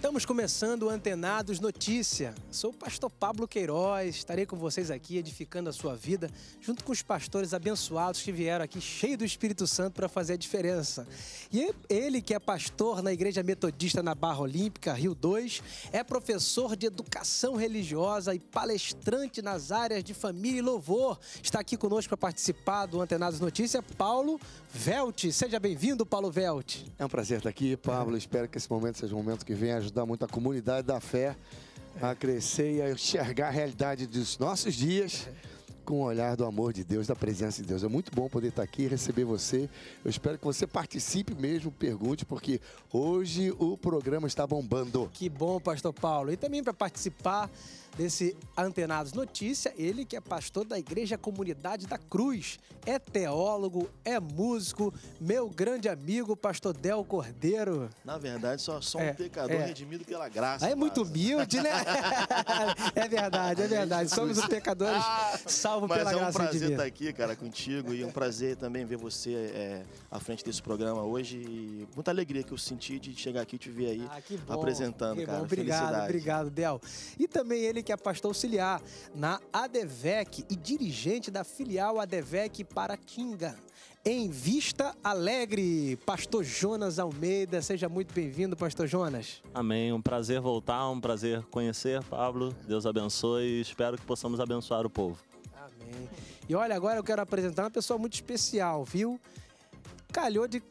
Estamos começando o Antenados Notícia. Sou o pastor Pablo Queiroz, estarei com vocês aqui edificando a sua vida, junto com os pastores abençoados que vieram aqui cheio do Espírito Santo para fazer a diferença. E ele, que é pastor na Igreja Metodista na Barra Olímpica, Rio 2, é professor de educação religiosa e palestrante nas áreas de família e louvor. Está aqui conosco para participar do Antenados Notícia, Paulo Velt. Seja bem-vindo, Paulo Velt. É um prazer estar aqui, Pablo. Espero que esse momento seja um momento que venha ajudar muito a comunidade da fé a crescer e a enxergar a realidade dos nossos dias com o olhar do amor de Deus, da presença de Deus. É muito bom poder estar aqui e receber você. Eu espero que você participe mesmo, pergunte, porque hoje o programa está bombando. Que bom, Pastor Paulo. E também para participar desse Antenados Notícia, ele que é pastor da Igreja Comunidade da Cruz, é teólogo, é músico, meu grande amigo, pastor Del Cordeiro. Na verdade, só, só um é, pecador é. redimido pela graça. É muito humilde, né? é verdade, é verdade. Somos os pecadores ah, salvo pela graça. Mas é um prazer estar tá aqui, cara, contigo e é um prazer também ver você é, à frente desse programa hoje. E muita alegria que eu senti de chegar aqui e te ver aí ah, que bom, apresentando, que cara. Bom. Obrigado, obrigado, Del. E também ele que que é pastor auxiliar na ADVEC e dirigente da filial ADVEC Paratinga. Em Vista Alegre, Pastor Jonas Almeida, seja muito bem-vindo, Pastor Jonas. Amém, um prazer voltar, um prazer conhecer, Pablo. Deus abençoe e espero que possamos abençoar o povo. Amém. E olha, agora eu quero apresentar uma pessoa muito especial, viu? Calhou de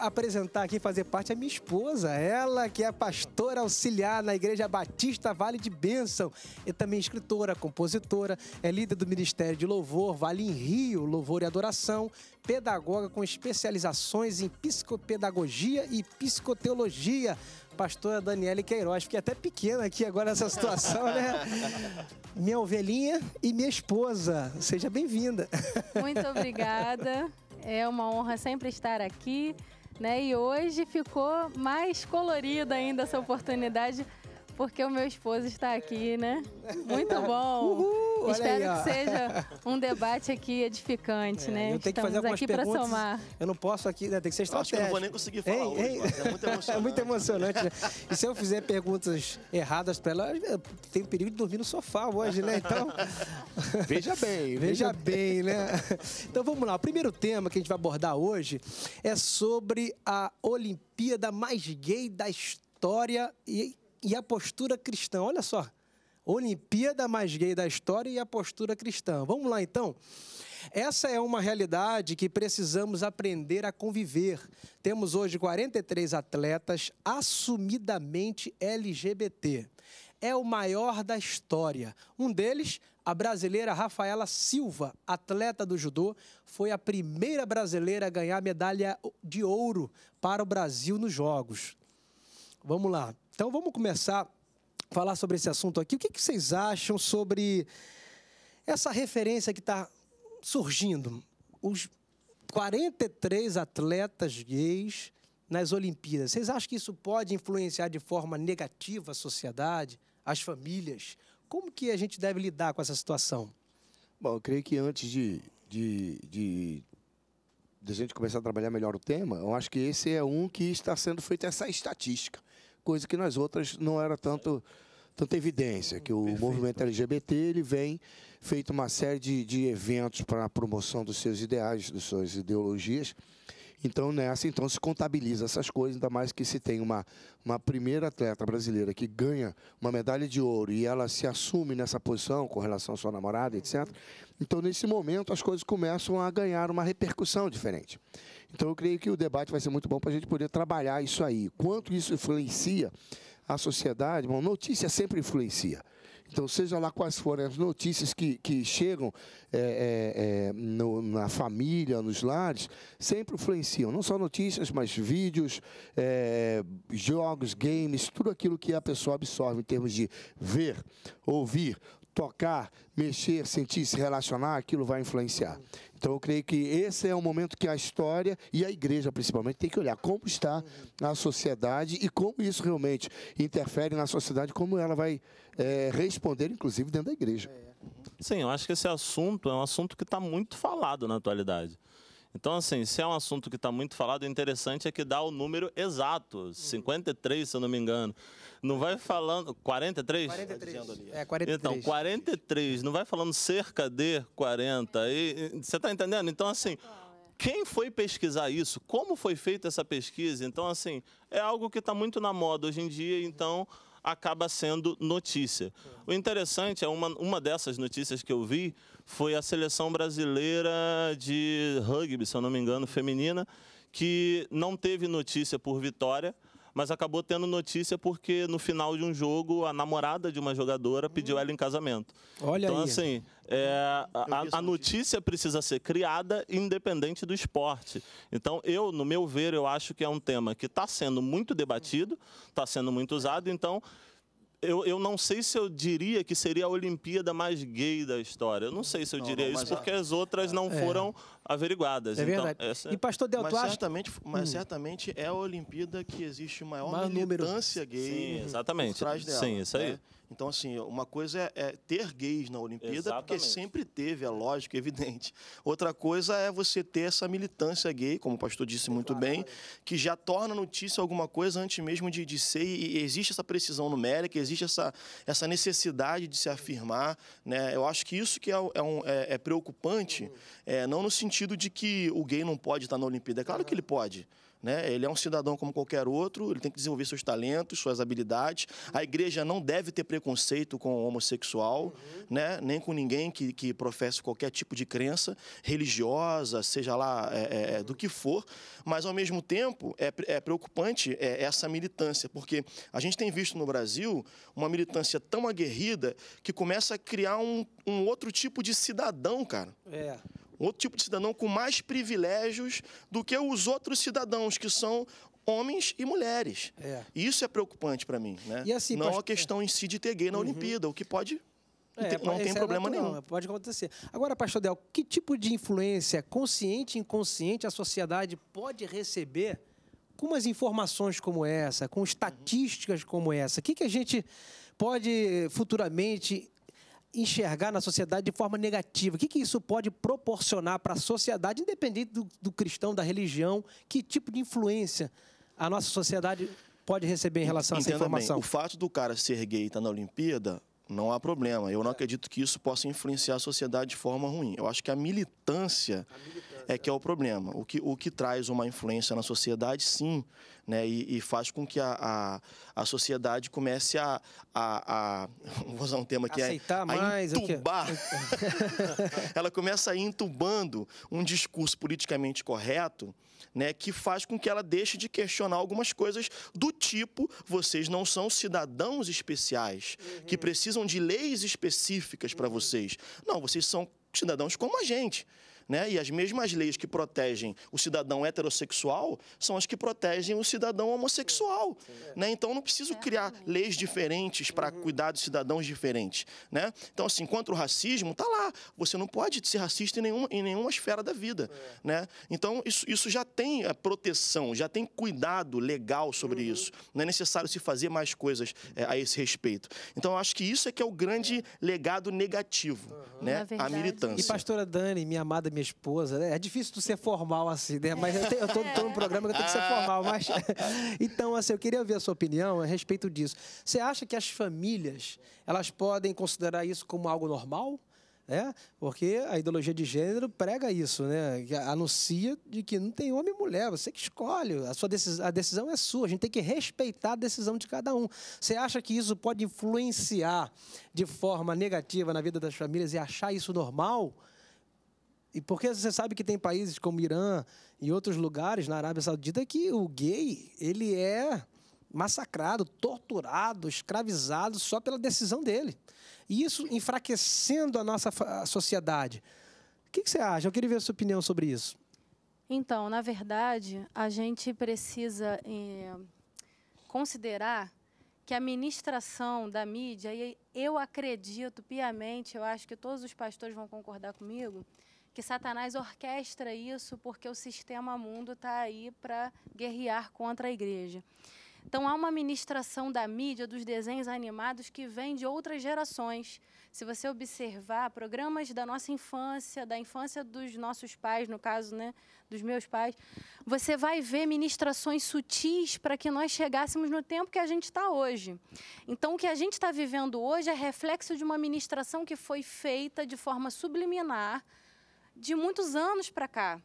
apresentar aqui, fazer parte, a é minha esposa. Ela que é pastora auxiliar na Igreja Batista Vale de Bênção. E também escritora, compositora, é líder do Ministério de Louvor, Vale em Rio, Louvor e Adoração, pedagoga com especializações em psicopedagogia e psicoteologia pastora Daniele Queiroz. Fiquei até pequena aqui agora nessa situação, né? minha ovelhinha e minha esposa. Seja bem-vinda. Muito obrigada. É uma honra sempre estar aqui. Né? E hoje ficou mais colorida ainda essa oportunidade porque o meu esposo está aqui, né? Muito bom. Uhul, Espero aí, que seja um debate aqui edificante, é, né? Eu tenho Estamos que fazer algumas aqui para somar. Eu não posso aqui, né? Tem que ser estratégico. Eu acho que eu não vou nem conseguir falar ei, hoje, ei. É, é muito emocionante. É muito emocionante né? E se eu fizer perguntas erradas para ela, tem um período de dormir no sofá hoje, né? Então... Veja bem. Veja, veja bem, né? Então vamos lá. O primeiro tema que a gente vai abordar hoje é sobre a Olimpíada mais gay da história e e a postura cristã. Olha só. Olimpíada mais gay da história e a postura cristã. Vamos lá então? Essa é uma realidade que precisamos aprender a conviver. Temos hoje 43 atletas assumidamente LGBT. É o maior da história. Um deles, a brasileira Rafaela Silva, atleta do judô, foi a primeira brasileira a ganhar medalha de ouro para o Brasil nos Jogos. Vamos lá. Então vamos começar a falar sobre esse assunto aqui. O que, que vocês acham sobre essa referência que está surgindo? Os 43 atletas gays nas Olimpíadas. Vocês acham que isso pode influenciar de forma negativa a sociedade, as famílias? Como que a gente deve lidar com essa situação? Bom, eu creio que antes de, de, de, de a gente começar a trabalhar melhor o tema, eu acho que esse é um que está sendo feito essa estatística coisa que nas outras não era tanto tanta evidência que o Perfeito. movimento LGBT ele vem feito uma série de, de eventos para a promoção dos seus ideais, das suas ideologias. Então, nessa, então se contabiliza essas coisas, ainda mais que se tem uma, uma primeira atleta brasileira que ganha uma medalha de ouro e ela se assume nessa posição com relação à sua namorada, etc. Então, nesse momento, as coisas começam a ganhar uma repercussão diferente. Então, eu creio que o debate vai ser muito bom para a gente poder trabalhar isso aí. Quanto isso influencia a sociedade? Bom, notícia sempre influencia. Então, seja lá quais forem as notícias que, que chegam é, é, é, no, na família, nos lares, sempre influenciam. Não só notícias, mas vídeos, é, jogos, games, tudo aquilo que a pessoa absorve em termos de ver, ouvir tocar, mexer, sentir, se relacionar, aquilo vai influenciar. Então eu creio que esse é o momento que a história e a igreja principalmente tem que olhar como está a sociedade e como isso realmente interfere na sociedade, como ela vai é, responder, inclusive dentro da igreja. Sim, eu acho que esse assunto é um assunto que está muito falado na atualidade. Então, assim, se é um assunto que está muito falado, o interessante é que dá o número exato, 53, uhum. se eu não me engano. Não vai falando... 43? 43. Tá é, 43. É, então, 43. Não vai falando cerca de 40. E, você está entendendo? Então, assim é. quem foi pesquisar isso? Como foi feita essa pesquisa? Então, assim, é algo que está muito na moda hoje em dia, uhum. então acaba sendo notícia. O interessante é uma, uma dessas notícias que eu vi foi a seleção brasileira de rugby, se eu não me engano, feminina, que não teve notícia por vitória mas acabou tendo notícia porque no final de um jogo a namorada de uma jogadora pediu hum. ela em casamento. Olha então, aí. assim, é, a, a, notícia precisa ser criada independente do esporte. Então, eu, no meu ver, eu acho que é um tema que está sendo muito debatido, está sendo muito usado, então. Eu, eu, não sei se eu diria que seria a Olimpíada mais gay da história. Eu não sei se eu diria não, isso, porque as outras é, não é. foram averiguadas. É então, verdade. Então, essa... E pastor Del mas acha... certamente, mas hum. certamente é a Olimpíada que existe maior, militância número. gay. Sim, exatamente. Dela, Sim, isso aí. Né? Então, assim, uma coisa é, é ter gays na Olimpíada, exatamente. porque sempre teve, é lógico, é evidente. Outra coisa é você ter essa militância gay, como o pastor disse muito claro. bem, que já torna notícia alguma coisa antes mesmo de, de ser, e existe essa precisão numérica, existe essa, essa necessidade de se afirmar. Né? Eu acho que isso que é, é, um, é, é preocupante, não no sentido sentido de que o gay não pode estar na Olimpíada. É claro que ele pode. Né? Ele é um cidadão como qualquer outro, ele tem que desenvolver seus talentos, suas habilidades. A igreja não deve ter preconceito com o homossexual, uhum. né? nem com ninguém que, que professe qualquer tipo de crença religiosa, seja lá é, é, é do que for. Mas, ao mesmo tempo, é, é preocupante é, é essa militância, porque a gente tem visto no Brasil uma militância tão aguerrida que começa a criar um, um outro tipo de cidadão, cara outro tipo de cidadão com mais privilégios do que os outros cidadãos, que são homens e mulheres. É. Isso é preocupante para mim. Né? Assim, não pode... a questão em si de ter gay na uhum. Olimpíada, o que pode é, não tem, é problema é natural, nenhum. Né? Pode acontecer. Agora, Pastor Del, que tipo de influência consciente e inconsciente a sociedade pode receber com umas informações como essa, com uhum. estatísticas como essa? O que, que a gente pode futuramente enxergar na sociedade de forma negativa? O que, que isso pode proporcionar para a sociedade, independente do, do cristão, da religião? Que tipo de influência a nossa sociedade pode receber em relação a essa informação? Bem, o fato do cara ser gay e estar tá na Olimpíada, não há problema. Eu não acredito que isso possa influenciar a sociedade de forma ruim. Eu acho que a militância, a militância é que é o problema. O que, o que traz uma influência na sociedade, sim, né, e, e faz com que a, a, a sociedade comece a, a, a, Vou usar um tema que é Aceitar é. mais. Entubar. Ela começa a ir entubando um discurso politicamente correto. Né, que faz com que ela deixe de questionar algumas coisas do tipo vocês não são cidadãos especiais uhum. que precisam de leis específicas para uhum. vocês. Não, vocês são cidadãos como a gente. Né? E as mesmas leis que protegem o cidadão heterossexual são as que protegem o cidadão homossexual. Sim, sim. É. Né? Então não preciso é. criar leis diferentes para uhum. cuidar de cidadãos diferentes. Né? Então, assim, contra o racismo, tá lá. Você não pode ser racista em nenhuma, em nenhuma esfera da vida. É. Né? Então, isso, isso já tem a eh, proteção, já tem cuidado legal sobre uhum. isso. Não é necessário se fazer mais coisas é, a esse respeito. Então, eu acho que isso é que é o grande é. legado negativo, uhum. né? a militância. E pastora Dani, minha amada, minha minha esposa. Né? É difícil tu ser formal assim, né? Mas eu, tenho, eu tô, tô programa que eu tenho que ser ah. formal. Mas... então, assim, eu queria ouvir a sua opinião a respeito disso. Você acha que as famílias, elas podem considerar isso como algo normal? né? Porque a ideologia de gênero prega isso, né? Anuncia de que não tem homem e mulher, você que escolhe, a sua decisão, a decisão é sua, a gente tem que respeitar a decisão de cada um. Você acha que isso pode influenciar de forma negativa na vida das famílias e achar isso normal? E porque você sabe que tem países como Irã e outros lugares na Arábia Saudita que o gay, ele é massacrado, torturado, escravizado só pela decisão dele. E isso enfraquecendo a nossa sociedade. O que, você acha? Eu queria ver a sua opinião sobre isso. Então, na verdade, a gente precisa eh, considerar que a ministração da mídia, e eu acredito piamente, eu acho que todos os pastores vão concordar comigo, que Satanás orquestra isso porque o sistema mundo está aí para guerrear contra a igreja. Então há uma ministração da mídia, dos desenhos animados que vem de outras gerações. Se você observar programas da nossa infância, da infância dos nossos pais, no caso, né, dos meus pais, você vai ver ministrações sutis para que nós chegássemos no tempo que a gente está hoje. Então o que a gente está vivendo hoje é reflexo de uma ministração que foi feita de forma subliminar de muitos anos para cá.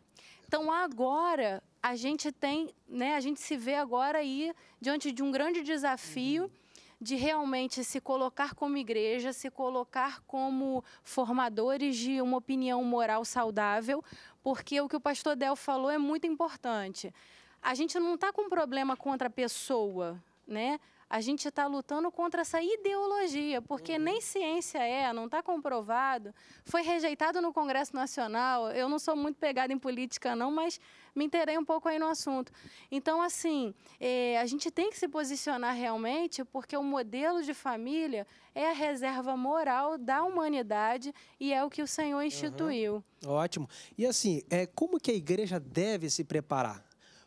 Então agora a gente tem, né, a gente se vê agora aí diante de um grande desafio uhum. de realmente se colocar como igreja, se colocar como formadores de uma opinião moral saudável, porque o que o pastor Del falou é muito importante. A gente não está com problema contra a pessoa, né? a gente está lutando contra essa ideologia, porque uhum. nem ciência é, não está comprovado. Foi rejeitado no Congresso Nacional. Eu não sou muito pegada em política, não, mas me interei um pouco aí no assunto. Então, assim, é, a gente tem que se posicionar realmente, porque o modelo de família é a reserva moral da humanidade e é o que o Senhor instituiu. Uhum. Ótimo. E assim, é, como que a igreja deve se preparar?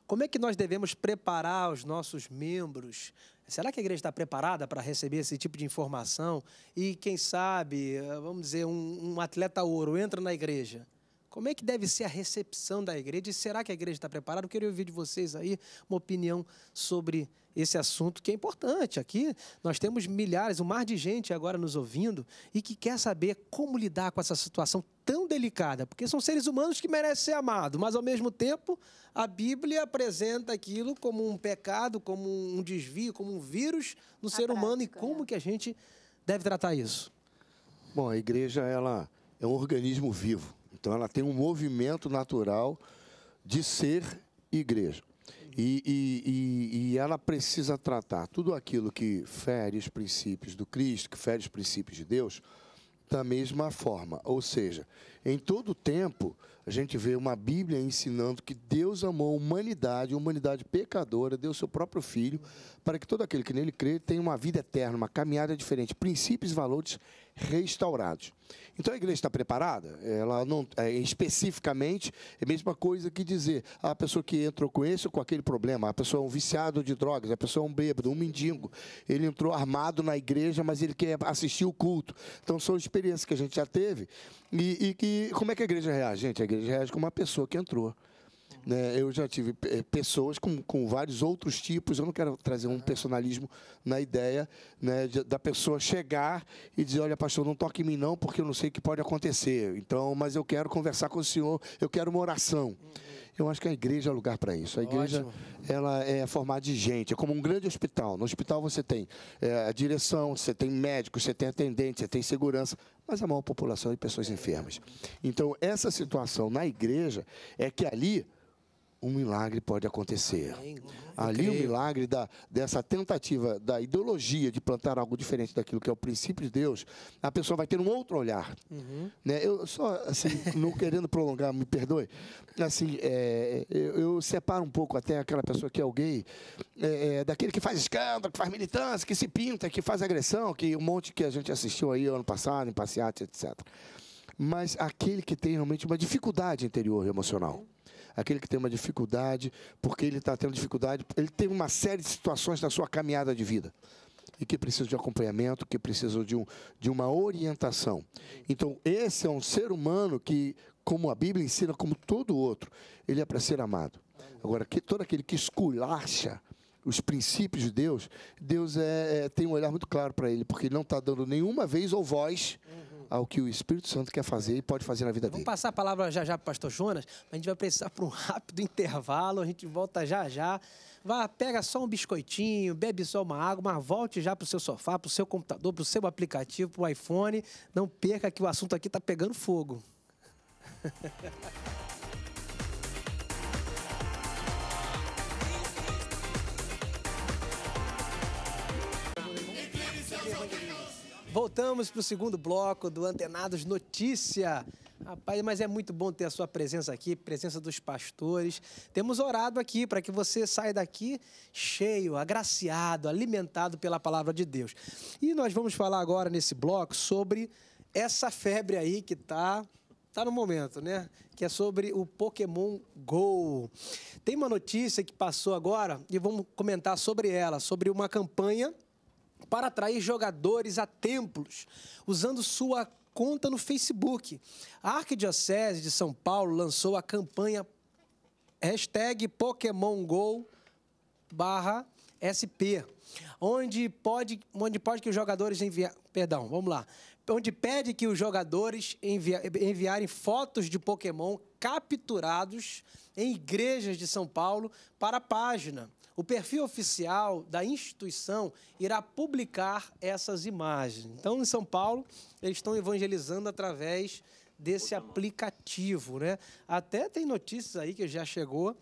Como é que nós devemos preparar os nossos membros Será que a igreja está preparada para receber esse tipo de informação? E quem sabe, eh, vamos dizer, um, um atleta ouro entra na igreja como é que deve ser a recepção da igreja? E será que a igreja está preparada? Eu queria ouvir de vocês aí uma opinião sobre esse assunto que é importante. Aqui nós temos milhares, um mar de gente agora nos ouvindo e que quer saber como lidar com essa situação tão delicada, porque são seres humanos que merecem ser amados, mas ao mesmo tempo a Bíblia apresenta aquilo como um pecado, como um desvio, como um vírus no a ser prática, humano e como é. que a gente deve tratar isso? Bom, a igreja ela é um organismo vivo. Então ela tem um movimento natural de ser igreja. E, e, e, e, ela precisa tratar tudo aquilo que fere os princípios do Cristo, que fere os princípios de Deus, da mesma forma. Ou seja, em todo tempo, a gente vê uma Bíblia ensinando que Deus amou a humanidade, a humanidade pecadora, deu seu próprio filho, para que todo aquele que nele crê tenha uma vida eterna, uma caminhada diferente, princípios e valores restaurados. Então a igreja está preparada? Ela não é, especificamente é a mesma coisa que dizer ah, a pessoa que entrou com esse ou com aquele problema, a pessoa é um viciado de drogas, a pessoa é um bêbado, um mendigo. Ele entrou armado na igreja, mas ele quer assistir o culto. Então são experiências que a gente já teve. E, e, como é que a igreja reage? Gente, a igreja reage como uma pessoa que entrou. Né? Eu já tive eh, pessoas com, com vários outros tipos. Eu não quero trazer um personalismo na ideia né, de, da pessoa chegar e dizer: olha, pastor, não toque em mim não, porque eu não sei o que pode acontecer. Então, mas eu quero conversar com o senhor, eu quero uma oração. Uhum. Eu acho que a igreja é lugar para isso. A igreja Ótimo. ela é formada de gente, é como um grande hospital. No hospital você tem é, a direção, você tem médicos, você tem atendente, você tem segurança, mas a maior população é de pessoas enfermas. Então, essa situação na igreja é que ali um milagre pode acontecer. Amém. Ali o milagre da, dessa tentativa, da ideologia de plantar algo diferente daquilo que é o princípio de Deus, a pessoa vai ter um outro olhar. Uhum. Né? Eu só, assim, não querendo prolongar, me perdoe, assim, é, eu, eu, separo um pouco até aquela pessoa que é o gay, é, é, daquele que faz escândalo, que faz militância, que se pinta, que faz agressão, que um monte que a gente assistiu aí ano passado, em passeate, etc. Mas aquele que tem realmente uma dificuldade interior emocional. Uhum aquele que tem uma dificuldade, porque ele está tendo dificuldade, ele tem uma série de situações na sua caminhada de vida e que precisam de acompanhamento, que precisam de, um, de uma orientação. Então, esse é um ser humano que, como a Bíblia ensina, como todo outro, ele é para ser amado. Agora, que, todo aquele que esculacha os princípios de Deus, Deus é, é tem um olhar muito claro para ele, porque ele não está dando nenhuma vez ou voz. Uhum ao que o Espírito Santo quer fazer e pode fazer na vida dele. Vamos passar a palavra já já para o pastor Jonas, mas a gente vai precisar para um rápido intervalo, a gente volta já já. Vá, pega só um biscoitinho, bebe só uma água, mas volte já para o seu sofá, para o seu computador, para o seu aplicativo, para o iPhone. Não perca que o assunto aqui está pegando fogo. Voltamos para o segundo bloco do Antenados Notícia. Rapaz, mas é muito bom ter a sua presença aqui, presença dos pastores. Temos orado aqui para que você saia daqui cheio, agraciado, alimentado pela palavra de Deus. E nós vamos falar agora nesse bloco sobre essa febre aí que está tá no momento, né? Que é sobre o Pokémon Go. Tem uma notícia que passou agora e vamos comentar sobre ela, sobre uma campanha para atrair jogadores a templos, usando sua conta no Facebook. A Arquidiocese de São Paulo lançou a campanha hashtag PokémonGo barra SP, onde pode, onde pode que os jogadores enviar, perdão, vamos lá, onde pede que os jogadores envia, enviarem fotos de Pokémon capturados em igrejas de São Paulo para a página. O perfil oficial da instituição irá publicar essas imagens. Então, em São Paulo, eles estão evangelizando através desse aplicativo, né? Até tem notícias aí que já chegou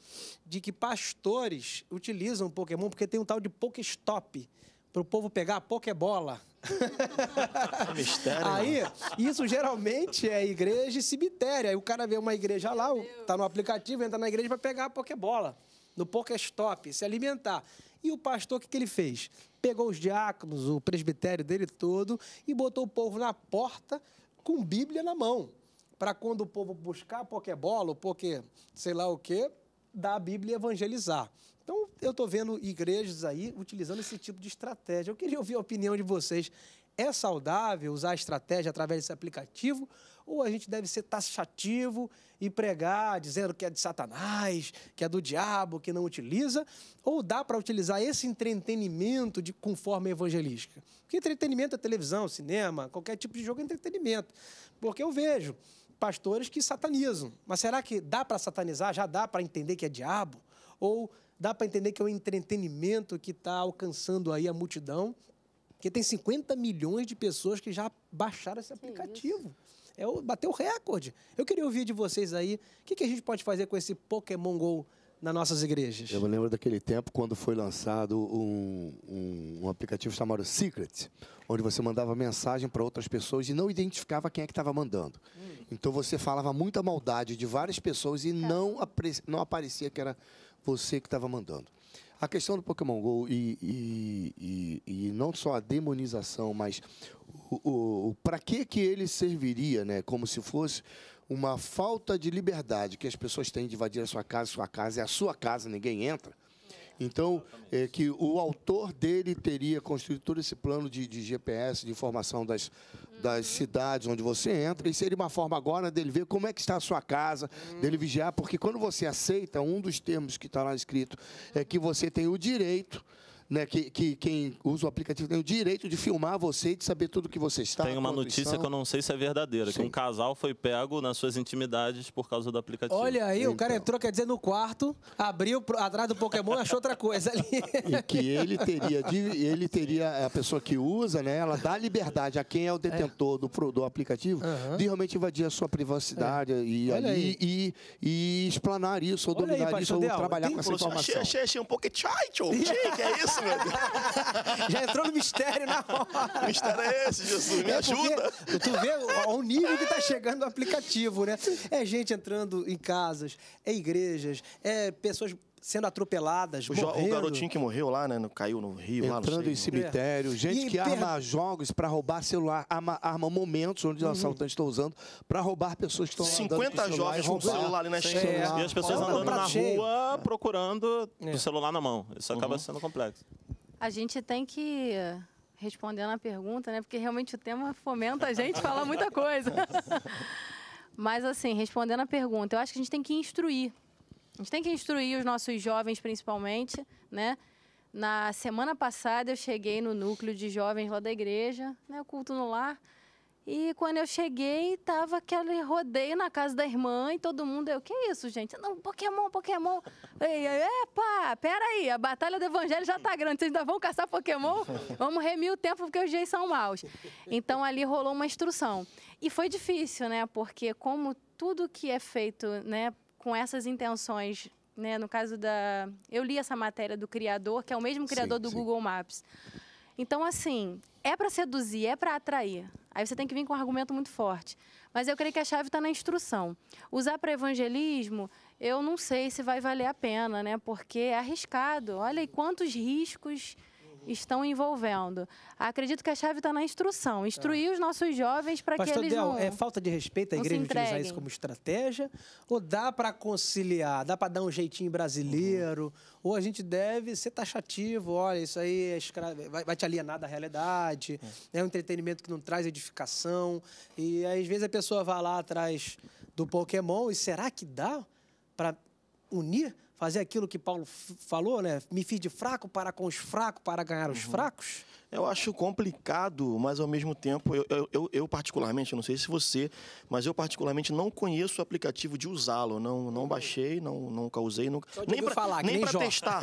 de que pastores utilizam Pokémon porque tem um tal de Pokéstop para o povo pegar a Pokébola. Mistério. Aí, isso geralmente é igreja e cemitério. Aí o cara vê uma igreja lá, tá no aplicativo, entra na igreja para pegar a Pokébola no Pokéstop, se alimentar. E o pastor, o que, que ele fez? Pegou os diáconos, o presbitério dele todo, e botou o povo na porta com Bíblia na mão. Para quando o povo buscar Pokébola, o Poké, sei lá o quê, dar a Bíblia e evangelizar. Então, eu estou vendo igrejas aí utilizando esse tipo de estratégia. Eu queria ouvir a opinião de vocês. É saudável usar a estratégia através desse aplicativo ou a gente deve ser taxativo e pregar dizendo que é de Satanás, que é do diabo, que não utiliza, ou dá para utilizar esse entretenimento de conforma evangelística? Porque entretenimento é televisão, cinema, qualquer tipo de jogo é entretenimento. Porque eu vejo pastores que satanizam. Mas será que dá para satanizar? Já dá para entender que é diabo? Ou dá para entender que é o um entretenimento que está alcançando aí a multidão? Porque tem 50 milhões de pessoas que já baixaram esse aplicativo. É o, bateu recorde. Eu queria ouvir de vocês aí, o que, que a gente pode fazer com esse Pokémon GO nas nossas igrejas? Eu me lembro daquele tempo quando foi lançado um, um, um aplicativo chamado Secret, onde você mandava mensagem para outras pessoas e não identificava quem é que estava mandando. Hum. Então você falava muita maldade de várias pessoas e tá. não, não aparecia que era você que estava mandando. A questão do Pokémon GO e, e, e, e não só a demonização, mas o, o, o para que, que ele serviria, né? Como se fosse uma falta de liberdade que as pessoas têm de invadir a sua casa, sua casa é a sua casa, ninguém entra. Então, é que o autor dele teria construído todo esse plano de, de GPS, de informação das, das uhum. cidades onde você entra, e seria uma forma agora dele ver como é que está a sua casa, uhum. dele vigiar, porque quando você aceita, um dos termos que está lá escrito é que você tem o direito né, que, que, quem usa o aplicativo tem o direito de filmar você e de saber tudo que você está. Tem uma notícia que eu não sei se é verdadeira, Sim. que um casal foi pego nas suas intimidades por causa do aplicativo. Olha aí, então. o cara entrou, quer dizer, no quarto, abriu atrás do Pokémon e achou outra coisa ali. E que ele teria, ele teria, a pessoa que usa, né, ela dá liberdade a quem é o detentor é. Do, do aplicativo uhum. de realmente invadir a sua privacidade é. e, ali, e, e, explanar isso, ou dominar aí, isso, ou trabalhar tem, com essa informação. Achei, achei, achei um pouquinho tchai, tchau, que é isso? isso, meu Deus? Já entrou no mistério na hora. O mistério é esse, Jesus? Me é ajuda. Tu vê o, nível que está chegando o aplicativo, né? É gente entrando em casas, é igrejas, é pessoas sendo atropeladas, o O garotinho que morreu lá, né? Caiu no rio, Entrando lá no Entrando em né? cemitério. É. Gente e que per... arma jogos para roubar celular, arma, arma momentos onde uhum. os assaltantes estão usando para roubar pessoas que estão 50 jovens com celular ali na esquina. É. E as pessoas Olha, andando na cheio. rua é. procurando é. o celular na mão. Isso uhum. acaba sendo complexo. A gente tem que respondendo a pergunta, né? Porque realmente o tema fomenta a gente falar muita coisa. Mas assim, respondendo a pergunta, eu acho que a gente tem que instruir a gente tem que instruir os nossos jovens, principalmente, né? Na semana passada eu cheguei no núcleo de jovens lá da igreja, né, o culto no lar. E quando eu cheguei, tava aquele rodeio na casa da irmã e todo mundo, eu, que isso, gente? Não, Pokémon, Pokémon. Ei, epa, peraí, a batalha do evangelho já tá grande, vocês ainda vão caçar Pokémon? Vamos remir o tempo porque os dias são maus. Então ali rolou uma instrução. E foi difícil, né? Porque como tudo que é feito, né, com essas intenções. Né? No caso da. Eu li essa matéria do criador, que é o mesmo criador sim, do sim. Google Maps. Então, assim, é para seduzir, é para atrair. Aí você tem que vir com um argumento muito forte. Mas eu creio que a chave está na instrução. Usar para evangelismo, eu não sei se vai valer a pena, né? Porque é arriscado. Olha aí quantos riscos estão envolvendo. Acredito que a chave está na instrução, instruir é. os nossos jovens para que eles Del, não. É falta de respeito à igreja utilizar isso como estratégia? Ou dá para conciliar? Dá para dar um jeitinho brasileiro? Uhum. Ou a gente deve ser taxativo? Olha, isso aí é escra... vai, te alienar da realidade, é. é um entretenimento que não traz edificação. E às vezes a pessoa vai lá atrás do Pokémon e será que dá para unir? fazer aquilo que Paulo falou, né? Me fiz de fraco para com os fracos, para ganhar os uhum. fracos. Eu acho complicado, mas ao mesmo tempo, eu, eu, eu, eu particularmente, eu não sei se você, mas eu particularmente não conheço o aplicativo de usá-lo. Não, não baixei, não, nunca usei. Nunca... Nem para falar, nem, nem para testar.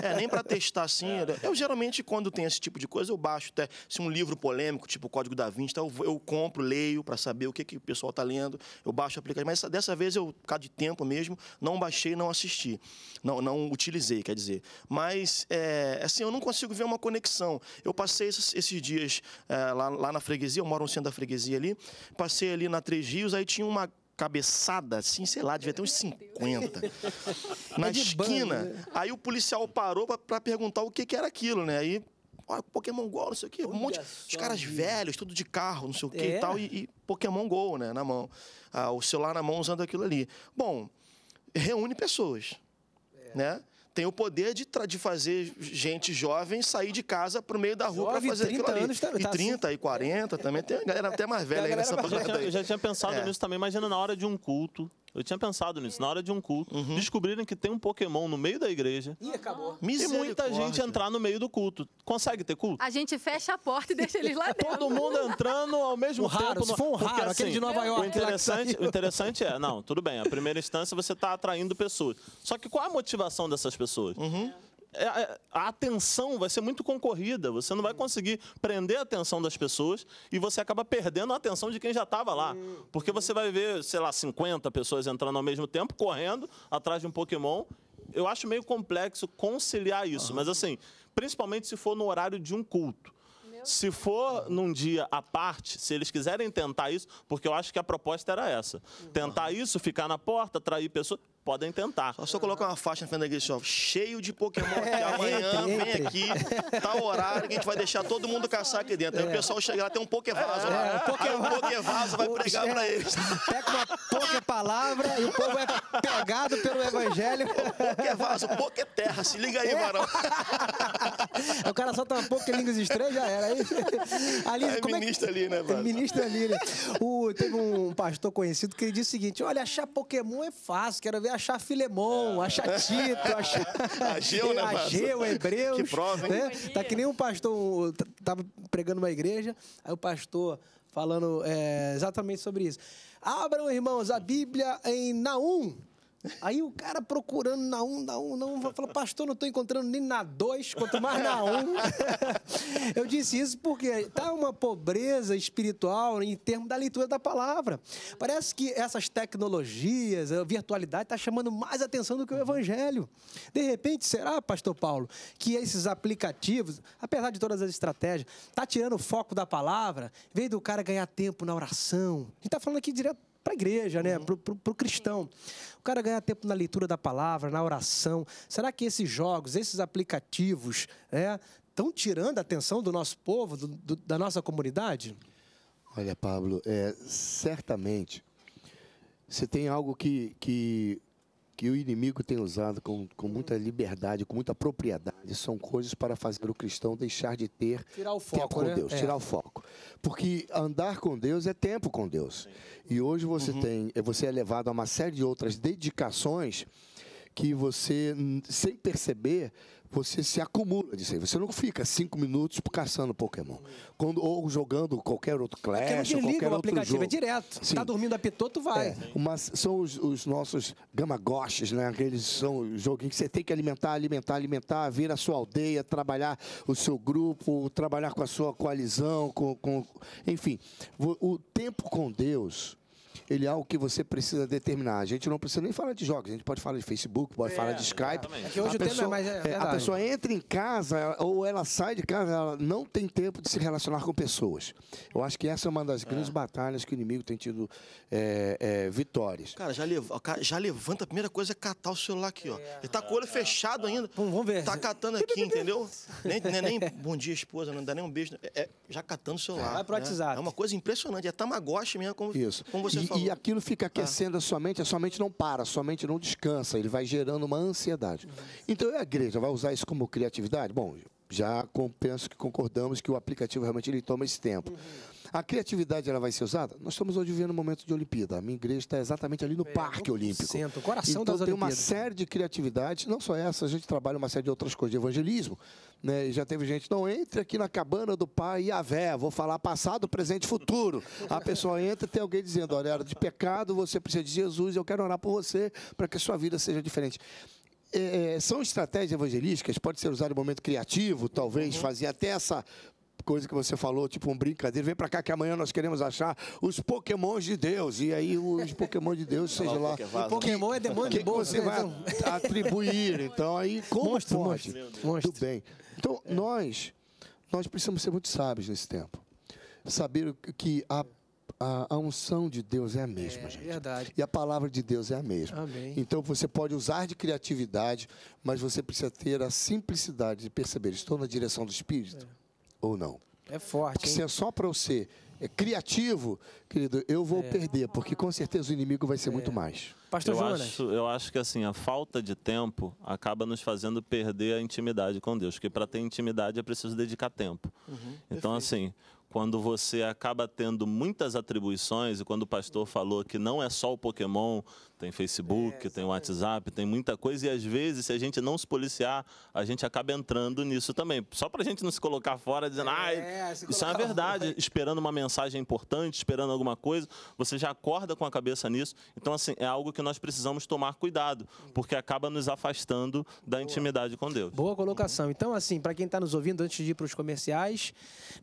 é, nem para testar, assim. Eu geralmente, quando tem esse tipo de coisa, eu baixo até. Se um livro polêmico, tipo o Código da Vinci, eu, eu compro, leio para saber o que, que o pessoal está lendo. Eu baixo o aplicativo. Mas dessa vez, eu, por causa de tempo mesmo, não baixei, não assisti. Não, não utilizei, quer dizer. Mas, é, assim, eu não consigo ver uma conexão. Eu Passei esses, esses dias é, lá, lá na freguesia, eu moro no centro da freguesia ali. Passei ali na Três Rios, aí tinha uma cabeçada, assim, sei lá, devia ter uns 50. Na é esquina. Banho, né? Aí o policial parou para perguntar o que, que era aquilo, né? Aí, olha, Pokémon GO, não sei o quê. Um monte. de caras velhos, tudo de carro, não sei o quê é. e tal. E, e, Pokémon GO, né? Na mão. Ah, o celular na mão usando aquilo ali. Bom, reúne pessoas. É. Né? tem o poder de, de fazer gente jovem sair de casa pro meio da rua para fazer 30 aquilo ali. Anos, tá, e 30 tá assim. e 40 também. Tem galera até mais velha aí nessa parada. Eu já tinha pensado é. nisso também. Imagina na hora de um culto, eu tinha pensado nisso. É. Na hora de um culto, uhum. descobrirem que tem um Pokémon no meio da igreja. E acabou. E muita gente entrar no meio do culto. Consegue ter culto? A gente fecha a porta e deixa eles lá é dentro. Todo mundo entrando ao mesmo tempo. Raro, no... se for um Porque, assim, aquele de Nova York. O tá interessante, o interessante é, não, tudo bem, a primeira instância você está atraindo pessoas. Só que qual a motivação dessas pessoas? Uhum. É, é, a atenção vai ser muito concorrida, você não vai conseguir prender a atenção das pessoas e você acaba perdendo a atenção de quem já estava lá. Uhum. Porque você vai ver, sei lá, 50 pessoas entrando ao mesmo tempo, correndo atrás de um Pokémon. Eu acho meio complexo conciliar isso, mas assim, principalmente se for no horário de um culto. Se for num dia à parte, se eles quiserem tentar isso, porque eu acho que a proposta era essa. Uhum. Tentar isso, ficar na porta, atrair pessoas podem tentar. Só, só colocar uma faixa na frente da igreja, assim, ó, cheio de Pokémon aqui. É, amanhã entre, entre. vem aqui, tá o horário que a gente vai deixar todo mundo caçar aqui dentro. Aí o é. pessoal chega lá, tem um Pokévaso. É, um Pokévaso vai pregar pra é, eles. Pega uma Poké-palavra e o povo é pegado pelo evangelho. Pokévaso, Poké-terra, se liga aí, varão. o cara solta um Poké-línguas estranhas, já era. Aí, ali, é, como ministro é que... ali, né, mano? Ministro ali, né? O, teve um pastor conhecido que ele disse o seguinte, olha, achar Pokémon é fácil, quero ver achar Filemon, é. achar Tito, achar. Ageu, né, é, Ageu, é Hebreu. Que prova, hein? Né? Tá que nem um pastor, tava pregando uma igreja, aí o pastor falando é, exatamente sobre isso. Abram, irmãos, a Bíblia em Naum. Aí o cara procurando na 1, um, na 1, um, na 1, falou, pastor, não estou encontrando nem na 2, quanto mais na 1. Um. Eu disse isso porque está uma pobreza espiritual em termos da leitura da palavra. Parece que essas tecnologias, a virtualidade está chamando mais atenção do que o uhum. evangelho. De repente, será, pastor Paulo, que esses aplicativos, apesar de todas as estratégias, está tirando o foco da palavra, Veio do cara ganhar tempo na oração. A gente está falando aqui direto para a igreja, né? Uhum. para o cristão. O cara ganha tempo na leitura da palavra, na oração. Será que esses jogos, esses aplicativos, né, estão tirando a atenção do nosso povo, do, do, da nossa comunidade? Olha, Pablo, é, certamente você tem algo que, que que o inimigo tem usado com, com muita liberdade, com muita propriedade, são coisas para fazer o cristão deixar de ter tirar o foco, com né? Deus, é. tirar o foco. Porque andar com Deus é tempo com Deus. Sim. E hoje você uhum. tem, você é levado a uma série de outras dedicações que você, sem perceber, você se acumula disso aí. Você não fica cinco minutos caçando Pokémon. Quando, ou jogando qualquer outro Clash, é ou qualquer outro aplicativo, é jogo. É direto. Tá Sim. Tá dormindo, apitou, tu vai. É, mas são os, os nossos gamagoshes, né? Aqueles são joguinhos que você tem que alimentar, alimentar, alimentar, vir a sua aldeia, trabalhar o seu grupo, trabalhar com a sua coalizão, com, com enfim. o tempo com Deus ele é algo que você precisa determinar. A gente não precisa nem falar de jogos, a gente pode falar de Facebook, pode é, falar de Skype. É que hoje a o pessoa, tema é mais é, é A pessoa entra em casa ou ela sai de casa, ela não tem tempo de se relacionar com pessoas. Eu acho que essa é uma das é. grandes batalhas que o inimigo tem tido é, vitórias. Cara, já, lev já levanta, a primeira coisa é catar o celular aqui, ó. Ele tá com o olho fechado ainda. Vamos ver. Tá catando aqui, entendeu? Nem, nem, nem, bom dia, esposa, não dá nem um beijo. É, já catando o celular. Vai pro né? WhatsApp. É uma coisa impressionante. É tamagotchi mesmo, como, Isso. como você e, e aquilo fica ah. aquecendo ah. a sua mente, a sua mente não para, a sua mente não descansa, ele vai gerando uma ansiedade. Uhum. Então a igreja vai usar isso como criatividade? Bom, já com, penso que concordamos que o aplicativo realmente ele toma esse tempo. Uhum. A criatividade ela vai ser usada? Nós estamos hoje vivendo um momento de Olimpíada. A minha igreja está exatamente ali no é, Parque no Olímpico. Centro, coração então, das tem Olimpíadas. uma série de criatividades, não só essa, a gente trabalha uma série de outras coisas, de evangelismo. Né? E já teve gente, não, entre aqui na cabana do pai e a vé, vou falar passado, presente e futuro. A pessoa entra e tem alguém dizendo, olha, era de pecado, você precisa de Jesus, eu quero orar por você para que a sua vida seja diferente. É, é, são estratégias evangelísticas, pode ser usado em momento criativo, talvez, uhum. fazer até essa coisa que você falou, tipo um brincadeira, vem para cá que amanhã nós queremos achar os pokémons de Deus, e aí os pokémons de Deus, seja lá... O é pokémon que, é demônio que, de boa. você né? vai então- atribuir, então, aí como monstro, pode? Monstro. Tudo bem. Então, é. nós, nós precisamos ser muito sábios nesse tempo. Saber que a a, a, unção de Deus é a mesma, é, gente. Verdade. E a palavra de Deus é a mesma. Amém. Então você pode usar de criatividade, mas você precisa ter a simplicidade de perceber: estou na direção do Espírito é. ou não. É forte. Porque hein? se é só para você é criativo, querido, eu vou é. perder, porque com certeza o inimigo vai ser é. muito mais. Pastor eu Acho, eu acho que assim, a falta de tempo acaba nos fazendo perder a intimidade com Deus, porque para ter intimidade é preciso dedicar tempo. Uhum, então, perfeito. assim, quando você acaba tendo muitas atribuições, e quando o pastor falou que não é só o Pokémon, tem Facebook, é, tem WhatsApp, tem muita coisa, e às vezes, se a gente não se policiar, a gente acaba entrando nisso também. Só para a gente não se colocar fora dizendo, é, ah, isso é uma verdade, fora. esperando uma mensagem importante, esperando alguma coisa, você já acorda com a cabeça nisso. Então, assim, é algo que nós precisamos tomar cuidado, porque acaba nos afastando da Boa. intimidade com Deus. Boa colocação. Então, assim, para quem está nos ouvindo, antes de ir para os comerciais,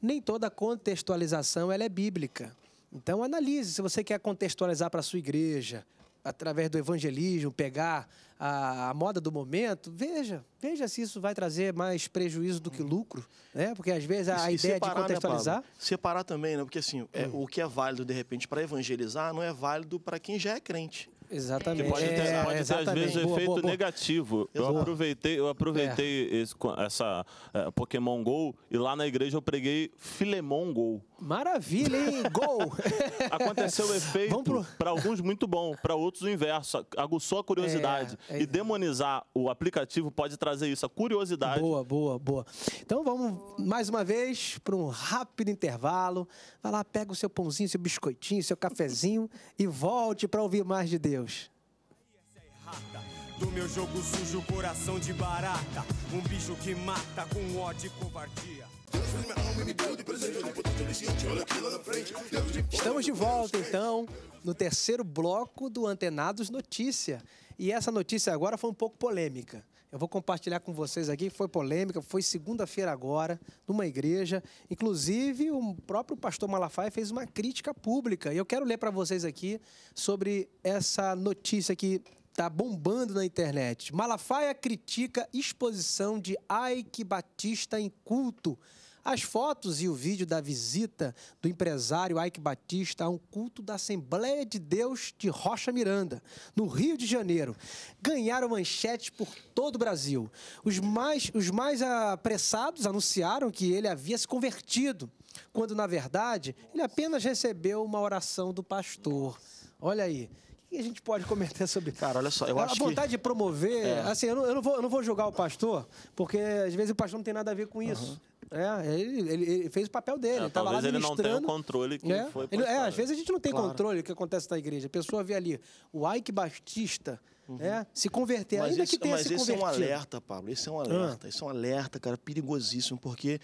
nem toda conta contextualização ela é bíblica. Então analise se você quer contextualizar para a sua igreja, através do evangelismo, pegar a, a, moda do momento, veja, veja se isso vai trazer mais prejuízo do que uhum. lucro, né? Porque às vezes a, a ideia separar, de né, contextualizar, né, separar também, né? Porque assim, é, hum. o que é válido de repente para evangelizar não é válido para quem já é crente. Exatamente. pode ter, é, pode ter às vezes, boa, efeito boa, boa. negativo. Eu boa. aproveitei, eu aproveitei é. esse, essa é, Pokémon GO e lá na igreja eu preguei Filemon GO. Maravilha, hein? GO! Aconteceu o efeito, para alguns muito bom, para outros o inverso. Aguçou a curiosidade. É, é e demonizar o aplicativo pode trazer isso, a curiosidade. Boa, boa, boa. Então vamos mais uma vez para um rápido intervalo. Vai lá, pega o seu pãozinho, seu biscoitinho, seu cafezinho e volte para ouvir mais de Deus. Deus. Do meu jogo sujo, coração de barata. Um bicho que mata com ódio e covardia. Estamos de volta então no terceiro bloco do Antenados Notícia. E essa notícia agora foi um pouco polêmica. Eu vou compartilhar com vocês aqui, foi polêmica, foi segunda-feira agora, numa igreja. Inclusive, o próprio pastor Malafaia fez uma crítica pública. E eu quero ler para vocês aqui sobre essa notícia que está bombando na internet. Malafaia critica exposição de Ike Batista em culto as fotos e o vídeo da visita do empresário Ike Batista a um culto da Assembleia de Deus de Rocha Miranda, no Rio de Janeiro, ganharam manchetes por todo o Brasil. Os mais, os mais apressados anunciaram que ele havia se convertido, quando na verdade ele apenas recebeu uma oração do pastor. Olha aí o que a gente pode comentar sobre Cara, olha só, eu a acho que... A vontade de promover... É. Assim, eu não, eu, não vou, eu não vou julgar o pastor, porque às vezes o pastor não tem nada a ver com isso. Uhum. É, ele, ele, ele, fez o papel dele. É, talvez ele não tenha o controle que é. foi. Ele, é, às vezes a gente não tem claro. controle do que acontece na igreja. A pessoa vê ali o Ike Batista uhum. é, se converter, mas ainda esse, que tenha mas se esse convertido. é um alerta, Pablo. Esse é um ah. alerta. Ah. Esse é um alerta, cara, perigosíssimo, porque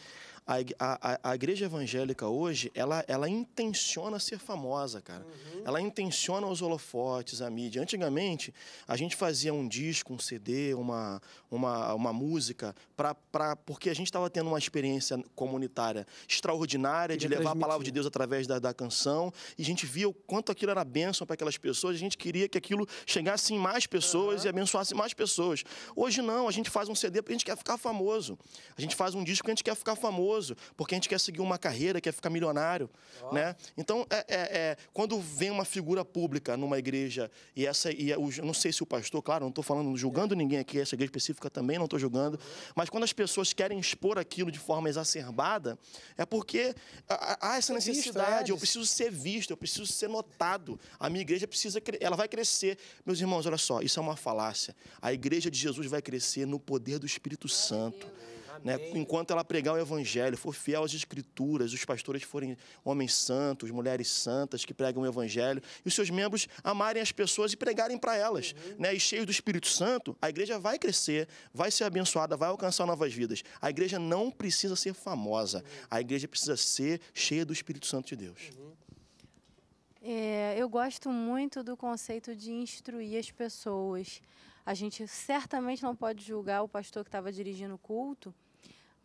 a, a, a igreja evangélica hoje, ela, ela intenciona ser famosa, cara. Uhum. Ela intenciona os holofotes, a mídia. Antigamente, a gente fazia um disco, um CD, uma, uma, uma música, pra, pra, porque a gente estava tendo uma experiência experiência comunitária extraordinária Queria de levar a palavra de Deus através da, da canção. E a gente via o quanto aquilo era bênção para aquelas pessoas. A gente queria que aquilo chegasse em mais pessoas uhum. e abençoasse mais pessoas. Hoje não, a gente faz um CD porque a gente quer ficar famoso. A gente faz um disco porque a gente quer ficar famoso, porque a gente quer seguir uma carreira, quer ficar milionário, né? Então, é, é, é, quando vem uma figura pública numa igreja e essa e eu não sei se o pastor, claro, não estou falando julgando ninguém aqui, essa igreja específica também não estou julgando, uhum. mas quando as pessoas querem expor aquilo de forma forma exacerbada, é porque há essa necessidade. Eu preciso ser visto, eu preciso ser notado. A minha igreja precisa, ela vai crescer. Meus irmãos, olha só, isso é uma falácia. A igreja de Jesus vai crescer no poder do Espírito Santo. Né? Enquanto ela pregar o evangelho, for fiel às escrituras, os pastores forem homens santos, mulheres santas que pregam o evangelho, e os seus membros amarem as pessoas e pregarem para elas. Uhum. Né? E cheio do Espírito Santo, a igreja vai crescer, vai ser abençoada, vai alcançar novas vidas. A igreja não precisa ser famosa, uhum. a igreja precisa ser cheia do Espírito Santo de Deus. Uhum. É, eu gosto muito do conceito de instruir as pessoas. A gente certamente não pode julgar o pastor que estava dirigindo o culto,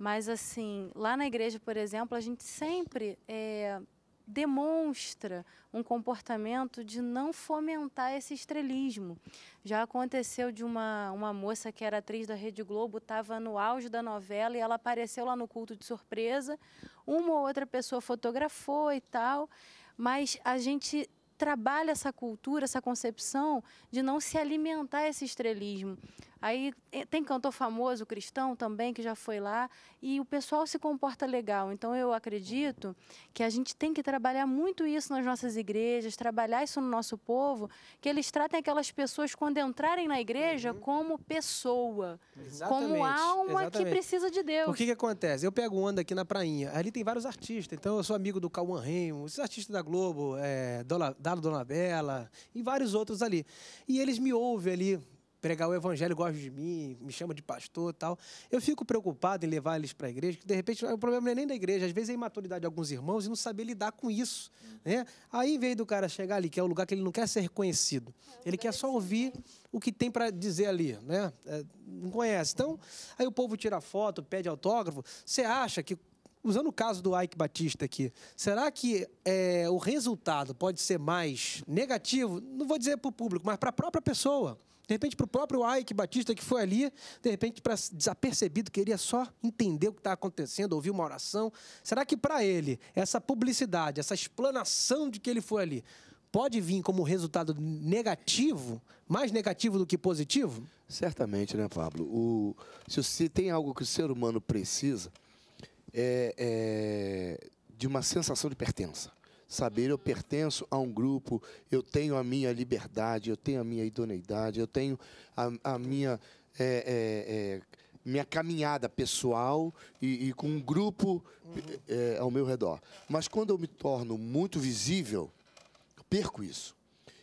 mas, assim, lá na igreja, por exemplo, a gente sempre é, demonstra um comportamento de não fomentar esse estrelismo. Já aconteceu de uma, uma moça que era atriz da Rede Globo, estava no auge da novela e ela apareceu lá no culto de surpresa. Uma ou outra pessoa fotografou e tal, mas a gente trabalha essa cultura, essa concepção de não se alimentar esse estrelismo, Aí eh, tem cantor famoso, cristão também, que já foi lá, e o pessoal se comporta legal. Então eu acredito que a gente tem que trabalhar muito isso nas nossas igrejas, trabalhar isso no nosso povo, que eles tratem aquelas pessoas quando entrarem na igreja uhum. como pessoa, Exatamente. como alma Exatamente. que precisa de Deus. O que, que acontece? Eu pego onda aqui na prainha, ali tem vários artistas, então eu sou amigo do Cauã Remo, esses artistas da Globo, é, eh, Dala, Dona Bela e vários outros ali. E eles me ouvem ali pregar o evangelho gosta de mim, me chama de pastor tal. Eu fico preocupado em levar eles para a igreja, que de repente o problema não é nem da igreja, às vezes é a imaturidade de alguns irmãos e não saber lidar com isso. Né? Aí, em vez do cara chegar ali, que é o lugar que ele não quer ser reconhecido, ele quer só ouvir o que tem para dizer ali, né? É, não conhece. Então, aí o povo tira foto, pede autógrafo. Você acha que usando o caso do Ike Batista aqui, será que é, o resultado pode ser mais negativo? Não vou dizer para o público, mas para a própria pessoa. De repente, para o próprio Ike Batista que foi ali, de repente, para desapercebido, queria só entender o que está acontecendo, ouvir uma oração. Será que para ele, essa publicidade, essa explanação de que ele foi ali, pode vir como resultado negativo, mais negativo do que positivo? Certamente, né, Pablo? O, se, se tem algo que o ser humano precisa, é, é de uma sensação de pertença saber eu pertenço a um grupo, eu tenho a minha liberdade, eu tenho a minha idoneidade, eu tenho a, a minha, é, é, é, minha caminhada pessoal e, e com um grupo é, é, ao meu redor. Mas quando eu me torno muito visível, eu perco isso.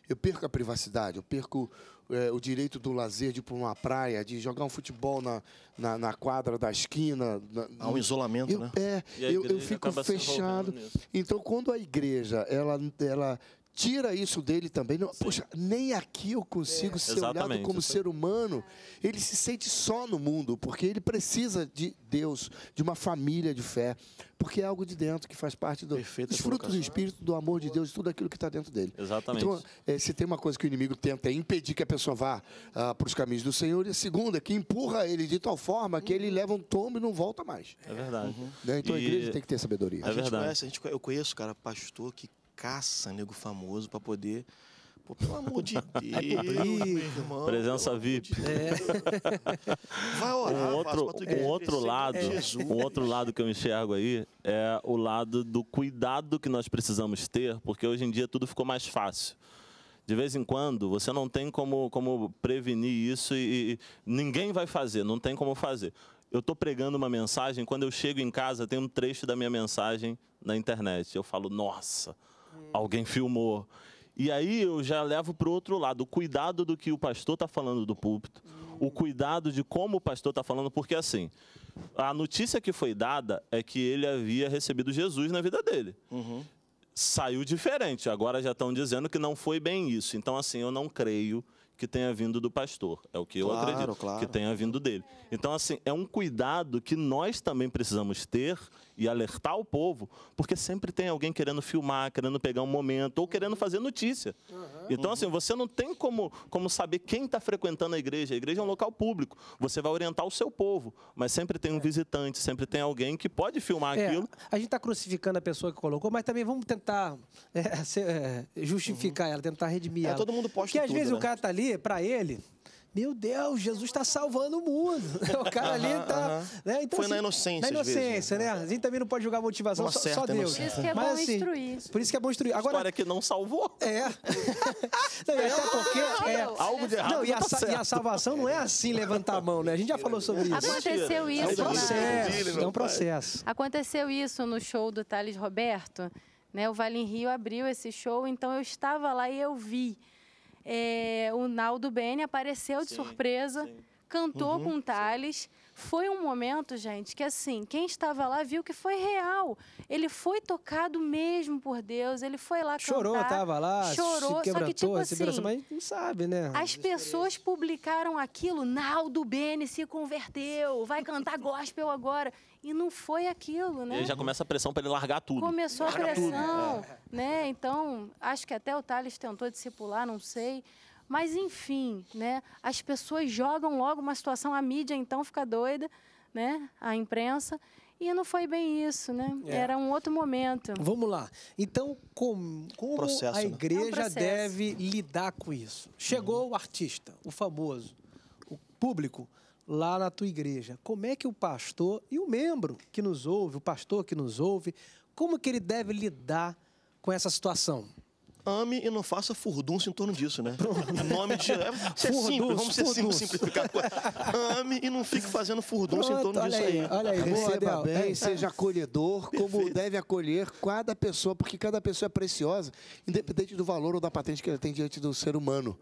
Eu perco a privacidade, eu perco é, o direito do lazer de ir para uma praia, de jogar um futebol na, na, na quadra da esquina. Na, Há um no... isolamento, eu, né? É, eu, eu fico fechado. Então, quando a igreja ela, ela tira isso dele também. Não, poxa, nem aqui eu consigo é, ser olhado como ser humano. Ele se sente só no mundo, porque ele precisa de Deus, de uma família de fé, porque é algo de dentro que faz parte do, dos frutos do Espírito, do amor de Deus, tudo aquilo que está dentro dele. Exatamente. Então, é, se tem uma coisa que o inimigo tenta é impedir que a pessoa vá ah, para os caminhos do Senhor, e a segunda, é que empurra ele de tal forma que ele uhum. leva um tombo e não volta mais. É verdade. Uhum. Né? Então e... a igreja tem que ter sabedoria. É a gente verdade. Conhece, a gente, eu conheço, cara, pastor que caça nego famoso para poder. Pô, pelo amor de Deus, Presença VIP. De É. Vai orar, um outro, um outro lado, é. um outro lado que eu enxergo aí é o lado do cuidado que nós precisamos ter, porque hoje em dia tudo ficou mais fácil de vez em quando você não tem como, como prevenir isso e, e ninguém vai fazer, não tem como fazer. Eu estou pregando uma mensagem, quando eu chego em casa, tem um trecho da minha mensagem na internet. Eu falo, nossa, alguém filmou. E aí eu já levo para o outro lado, o cuidado do que o pastor está falando do púlpito, o cuidado de como o pastor está falando, porque assim, a notícia que foi dada é que ele havia recebido Jesus na vida dele. Uhum. Saiu diferente, agora já estão dizendo que não foi bem isso. Então, assim, eu não creio que tenha vindo do pastor. É o que claro, eu acredito. Claro. Que tenha vindo dele. Então, assim, é um cuidado que nós também precisamos ter e alertar o povo, porque sempre tem alguém querendo filmar, querendo pegar um momento ou querendo fazer notícia. Uhum. Então, assim, você não tem como, como saber quem está frequentando a igreja. A igreja é um local público. Você vai orientar o seu povo, mas sempre tem um é. visitante, sempre tem alguém que pode filmar é, aquilo. A gente está crucificando a pessoa que colocou, mas também vamos tentar é, é justificar uhum. ela, tentar redimir é, ela. Todo mundo posta Porque às vezes né? o cara está ali, para ele, meu Deus, Jesus está salvando o mundo. O cara ali está. Né? Então, Foi assim, na inocência. Na inocência, vezes, né? né? A gente também não pode julgar motivação, Uma só, só Deus. Por isso que é bom assim, instruir. Por isso que é bom instruir. Agora, História que não salvou. É. não, e até porque. É... Algo de errado. Não, e, tá a, tá e a salvação não é assim levantar a mão, né? A gente já falou sobre isso. Aconteceu isso. Né? Né, é um processo. É um processo. Aconteceu isso no show do Thales Roberto. Né? O Vale em Rio abriu esse show, então eu estava lá e eu vi é, o Naldo Bene apareceu de sim, surpresa, sim. cantou uhum, com o Thales. Sim. Foi um momento, gente, que assim, quem estava lá viu que foi real. Ele foi tocado mesmo por Deus, ele foi lá Chorou, cantar, tava lá, chorou, se quebrantou, só que tipo assim, se mas não sabe, né? As pessoas publicaram aquilo, Naldo Bene se converteu, vai cantar gospel agora. E não foi aquilo, né? E já começa a pressão para ele largar tudo. Começou Larga a pressão, tudo. É. né? Então, acho que até o Thales tentou discipular, não sei. Mas, enfim, né, as pessoas jogam logo uma situação, a mídia então fica doida, né, a imprensa, e não foi bem isso, né? É. Era um outro momento. Vamos lá. Então, com, como processo, a né? igreja né? deve lidar com isso? Chegou uhum. o artista, o famoso, o público lá na tua igreja. Como é que o pastor e o membro que nos ouve, o pastor que nos ouve, como que ele deve lidar com essa situação? ame e não faça furdunço em torno disso, né? O é nome de. É, ser simples, vamos ser simples, simplificar a coisa. Ame e não fique fazendo furdunço Pronto, em torno disso aí. Olha aí, boa, Bem, é. seja acolhedor, Perfeito. como deve acolher cada pessoa, porque cada pessoa é preciosa, independente do valor ou da patente que ela tem diante do ser humano.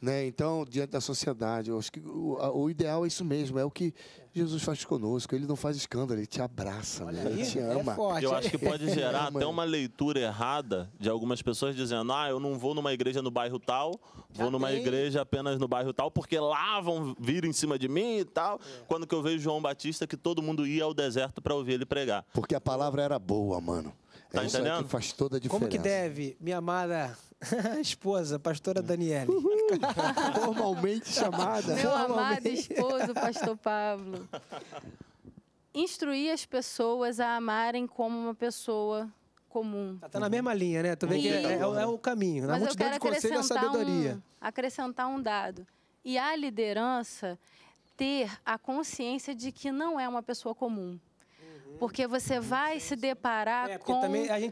Né? Então, diante da sociedade, eu acho que o, a, o, ideal é isso mesmo, é o que Jesus faz conosco. Ele não faz escândalo, ele te abraça, né? ele te é ama. É forte, eu acho que pode é, gerar é, até uma leitura errada de algumas pessoas dizendo: ah, eu não vou numa igreja no bairro tal, vou Já numa tem. igreja apenas no bairro tal, porque lá vão vir em cima de mim e tal. É. Quando que eu vejo João Batista, que todo mundo ia ao deserto para ouvir ele pregar. Porque a palavra era boa, mano. Tá é entendendo? faz toda a diferença. Como que deve, minha amada esposa, pastora uhum. Daniele. Formalmente chamada. Meu Formalmente. amado esposo, pastor Pablo. Instruir as pessoas a amarem como uma pessoa comum. Está tá na mesma linha, né? Tu vê e... que é, é, é, o caminho. Na Mas multidão de conselho, é sabedoria. Um, acrescentar um dado. E a liderança ter a consciência de que não é uma pessoa comum porque você uhum. vai se deparar é, com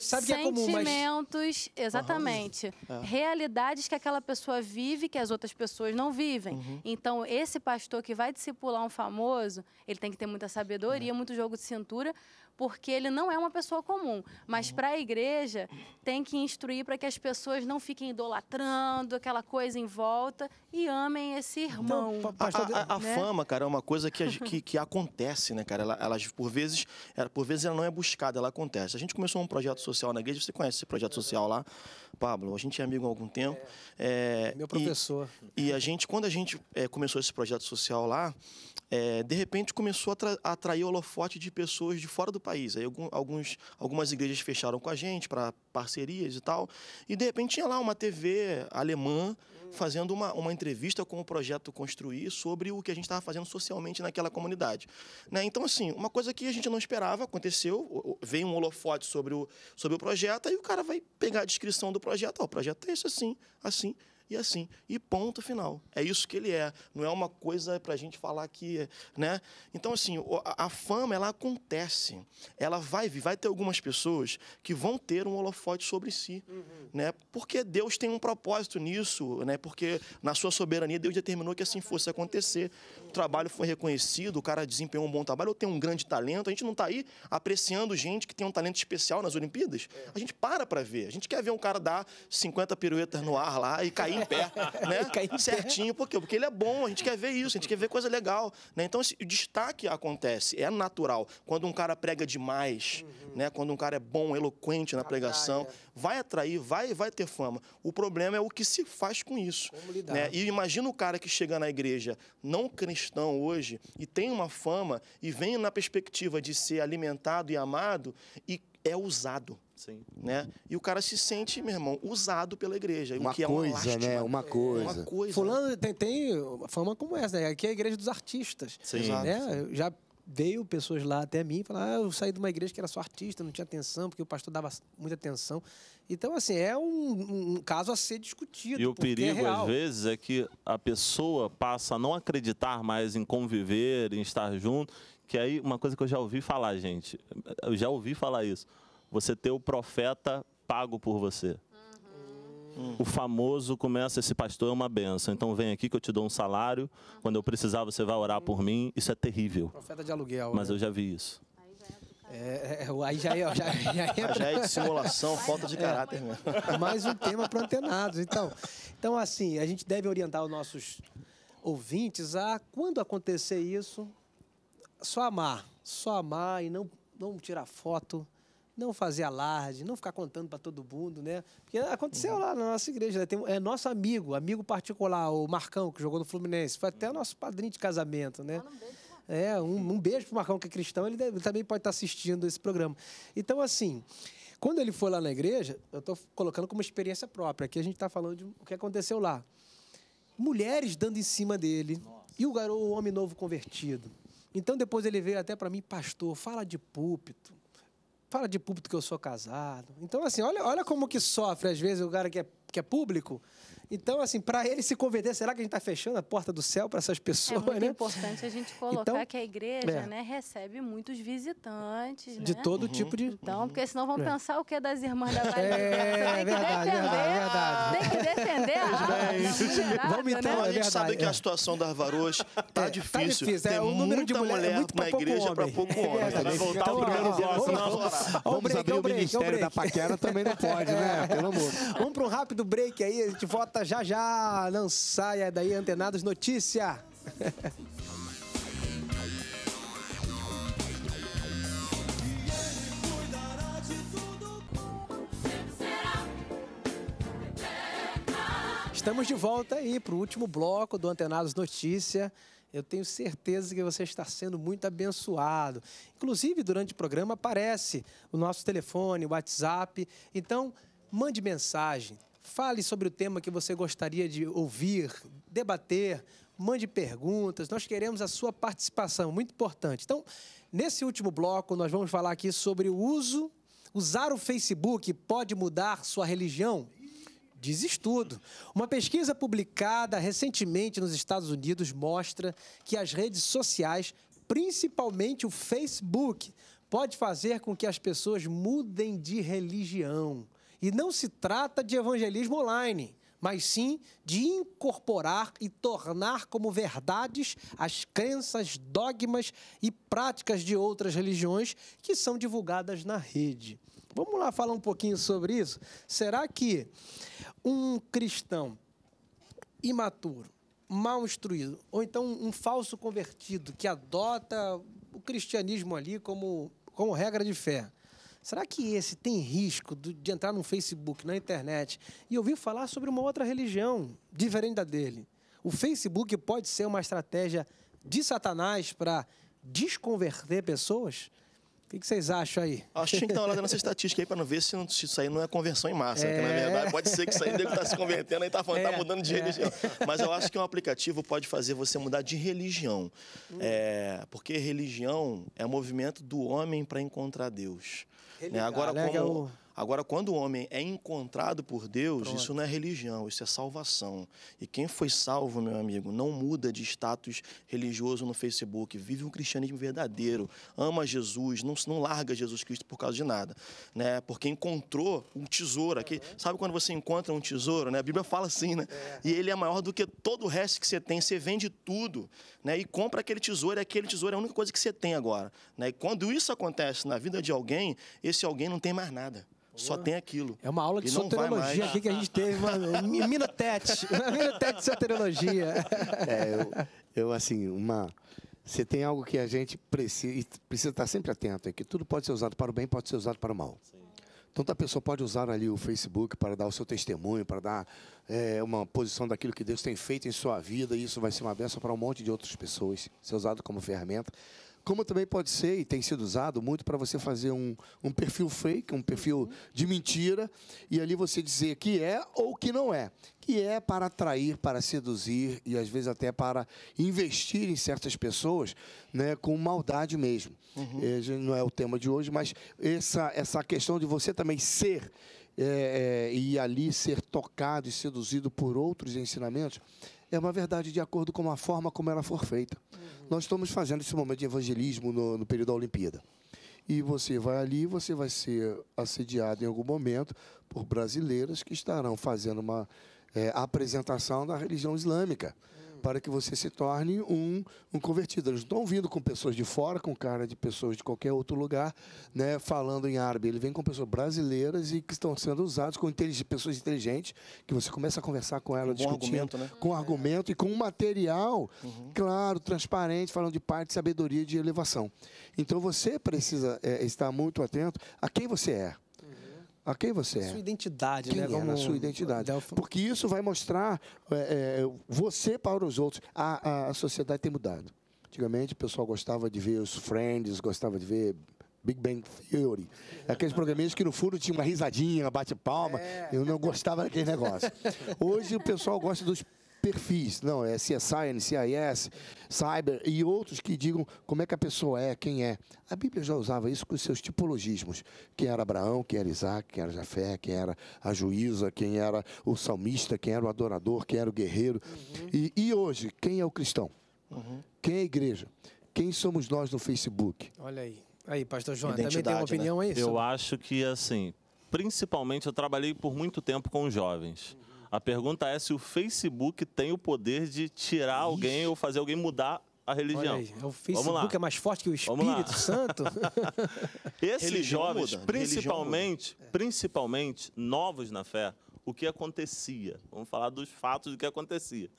sentimentos, é comum, mas... exatamente, uhum. realidades que aquela pessoa vive que as outras pessoas não vivem. Uhum. Então, esse pastor que vai discipular um famoso, ele tem que ter muita sabedoria, uhum. muito jogo de cintura, porque ele não é uma pessoa comum. Mas para a igreja tem que instruir para que as pessoas não fiquem idolatrando aquela coisa em volta e amem esse irmão. Então, pastor, a, a, a né? fama, cara, é uma coisa que, que, que acontece, né, cara? Ela, ela, por vezes, ela, por vezes ela não é buscada, ela acontece. A gente começou um projeto social na igreja, você conhece esse projeto social lá, Pablo? A gente é amigo há algum tempo. É, é meu professor. E, e, a gente, quando a gente é, começou esse projeto social lá, é, de repente começou a atrair holofote de pessoas de fora do país. Aí alguns, algumas igrejas fecharam com a gente para parcerias e tal. E de repente tinha lá uma TV alemã fazendo uma, uma entrevista com o projeto Construir sobre o que a gente estava fazendo socialmente naquela comunidade. Né? Então, assim, uma coisa que a gente não esperava aconteceu, veio um holofote sobre o, sobre o projeto, aí o cara vai pegar a descrição do projeto, ó, oh, o projeto é isso assim, assim, e assim. E ponto final. É isso que ele é. Não é uma coisa para a gente falar que. Né? Então, assim, a fama, ela acontece. Ela vai vir. Vai ter algumas pessoas que vão ter um holofote sobre si. Uhum. Né? Porque Deus tem um propósito nisso, né? porque na sua soberania, Deus determinou que assim fosse acontecer. O trabalho foi reconhecido, o cara desempenhou um bom trabalho, ou tem um grande talento. A gente não está aí apreciando gente que tem um talento especial nas Olimpíadas. É. A gente para para ver. A gente quer ver um cara dar 50 piruetas no ar lá e cair em pé, né? Certinho, por quê? Porque ele é bom, a gente quer ver isso, a gente quer ver coisa legal, né? Então esse, o destaque acontece, é natural. Quando um cara prega demais, uhum. né? Quando um cara é bom, eloquente na pregação, vai atrair, vai vai ter fama. O problema é o que se faz com isso, né? E imagina o cara que chega na igreja não cristão hoje e tem uma fama e vem na perspectiva de ser alimentado e amado e é usado. Sim. Né? E o cara se sente, meu irmão, usado pela igreja. Uma, é uma coisa, né? lástima, né? Uma é, coisa. Uma coisa. Né? Fulano tem, tem fama como essa, né? Aqui é a igreja dos artistas. Sim. Né? Sim. Já veio pessoas lá até mim falar ah, eu saí de uma igreja que era só artista, não tinha atenção, porque o pastor dava muita atenção. Então, assim, é um, um caso a ser discutido. E o é perigo, é às vezes, é que a pessoa passa a não acreditar mais em conviver, em estar junto, que aí, uma coisa que eu já ouvi falar, gente, eu já ouvi falar isso. Você ter o profeta pago por você. Uhum. O famoso começa, esse pastor é uma benção, então vem aqui que eu te dou um salário, uhum. quando eu precisar você vai orar por mim, isso é terrível. Profeta de aluguel. Mas né? eu já vi isso. É, é, aí já, já, já, entra... já é de simulação, falta de é, caráter. É, né? mesmo. mais um tema para antenados. Então, então, assim, a gente deve orientar os nossos ouvintes a quando acontecer isso, só amar, só amar e não, não tirar foto, não fazer alarde, não ficar contando para todo mundo, né? Porque aconteceu uhum. lá na nossa igreja, né? Tem, é nosso amigo, amigo particular, o Marcão, que jogou no Fluminense, foi até nosso padrinho de casamento, né? É, um, um beijo pro Marcão, que é cristão, ele, deve, ele também pode estar assistindo esse programa. Então, assim, quando ele foi lá na igreja, eu estou colocando como experiência própria, aqui a gente está falando de o que aconteceu lá. Mulheres dando em cima dele, nossa. e o garoto, o homem novo convertido. Então depois ele veio até para mim, pastor, fala de púlpito. Fala de púlpito que eu sou casado. Então, assim, olha, olha como que sofre, às vezes, o cara que é, que é público então, assim, para ele se converter, será que a gente está fechando a porta do céu para essas pessoas? É muito né? importante a gente colocar então, que a igreja é. né, recebe muitos visitantes. De né? todo uhum. tipo de. Então, porque senão vão é. pensar o que é das irmãs da Bahia. É, é verdade, verdade, Tem que defender a alma. Vamos então, né? a gente sabe que a situação das varôs tá difícil. Tá difícil. É, o número de mulher, mulher é muito na igreja para pouco homem. Vai voltar então, o primeiro bloco. Vamos abrir o Ministério da Paquera também não pode, né? Pelo amor. Vamos para um rápido break aí, a gente volta volta já já. Não saia daí, Antenados Notícia. Estamos de volta aí para o último bloco do Antenados Notícia. Eu tenho certeza que você está sendo muito abençoado. Inclusive, durante o programa aparece o nosso telefone, o WhatsApp. Então, mande mensagem, Fale sobre o tema que você gostaria de ouvir, debater, mande perguntas, nós queremos a sua participação, muito importante. Então, nesse último bloco, nós vamos falar aqui sobre o uso. Usar o Facebook pode mudar sua religião? Diz estudo. Uma pesquisa publicada recentemente nos Estados Unidos mostra que as redes sociais, principalmente o Facebook, pode fazer com que as pessoas mudem de religião. E não se trata de evangelismo online, mas sim de incorporar e tornar como verdades as crenças, dogmas e práticas de outras religiões que são divulgadas na rede. Vamos lá falar um pouquinho sobre isso? Será que um cristão imaturo, mal instruído, ou então um falso convertido que adota o cristianismo ali como, como regra de fé, Será que esse tem risco de entrar no Facebook, na internet e ouvir falar sobre uma outra religião diferente da dele? O Facebook pode ser uma estratégia de Satanás para desconverter pessoas? O que, vocês acham aí? Acho que tinha que dar uma olhada nessa estatística aí para não ver se, não, se, isso aí não é conversão em massa. É. na verdade, pode ser que isso aí deve estar tá se convertendo e está tá é. tá mudando de é. religião. Mas eu acho que um aplicativo pode fazer você mudar de religião. Hum. É, porque religião é movimento do homem para encontrar Deus. Religar, né? Agora, né? como. Agora, quando o homem é encontrado por Deus, Pronto. isso não é religião, isso é salvação. E quem foi salvo, meu amigo, não muda de status religioso no Facebook. Vive um cristianismo verdadeiro, ama Jesus, não, não larga Jesus Cristo por causa de nada, né? Porque encontrou um tesouro aqui. Sabe quando você encontra um tesouro, né? A Bíblia fala assim, né? É. E ele é maior do que todo o resto que você tem. Você vende tudo, né? E compra aquele tesouro, e aquele tesouro é a única coisa que você tem agora, né? E quando isso acontece na vida de alguém, esse alguém não tem mais nada. Só tem aquilo. É uma aula de soteriologia aqui que a gente teve, mano. Minotete. Minotete de soteriologia. É, eu, eu, assim, uma. Você tem algo que a gente precisa, precisa estar sempre atento, é que tudo pode ser usado para o bem, pode ser usado para o mal. Sim. Então, a pessoa pode usar ali o Facebook para dar o seu testemunho, para dar é, uma posição daquilo que Deus tem feito em sua vida, e isso vai ser uma benção para um monte de outras pessoas, ser é usado como ferramenta como também pode ser, e tem sido usado muito, para você fazer um, um perfil fake, um perfil uhum. de mentira, e ali você dizer que é ou que não é. Que é para atrair, para seduzir e às vezes até para investir em certas pessoas né, com maldade mesmo. Uhum. É, não é o tema de hoje, mas essa, essa questão de você também ser é, é, e ali ser tocado e seduzido por outros ensinamentos é uma verdade de acordo com a forma como ela for feita. Uhum. Nós estamos fazendo esse momento de evangelismo no, no período da Olimpíada. E você vai ali, você vai ser assediado em algum momento por brasileiras que estarão fazendo uma é, apresentação da religião islâmica. Uhum para que você se torne um, um convertido. Eles não estão vindo com pessoas de fora, com cara de pessoas de qualquer outro lugar, né, falando em árabe. Ele vem com pessoas brasileiras e que estão sendo usadas com pessoas inteligentes, que você começa a conversar com ela, com discutindo, argumento, né? com argumento e com um material uhum. claro, transparente, falando de parte, sabedoria de elevação. Então você precisa é, estar muito atento a quem você é a ah, quem você é. Sua identidade, quem né? É a sua identidade. Porque isso vai mostrar é, é, é, você para os outros. A, a, a, sociedade tem mudado. Antigamente o pessoal gostava de ver os Friends, gostava de ver Big Bang Theory. É. Aqueles programinhos que no furo tinha uma risadinha, bate palma. É. Eu não gostava daquele negócio. Hoje o pessoal gosta dos perfis, não, é CSI, NCIS, Cyber e outros que digam como é que a pessoa é, quem é. A Bíblia já usava isso com os seus tipologismos. Quem era Abraão, quem era Isaac, quem era Jafé, quem era a juíza, quem era o salmista, quem era o adorador, quem era o guerreiro. Uhum. E, e, hoje, quem é o cristão? Uhum. Quem é a igreja? Quem somos nós no Facebook? Olha aí. Aí, pastor João, Identidade, também né? tem uma opinião né? a isso? Eu acho que, assim, principalmente eu trabalhei por muito tempo com jovens. A pergunta é se o Facebook tem o poder de tirar Ixi. alguém ou fazer alguém mudar a religião. Aí, o Facebook é mais forte que o Espírito Santo. Esses jovens, muda. principalmente, principalmente novos na fé, o que acontecia? Vamos falar dos fatos do que acontecia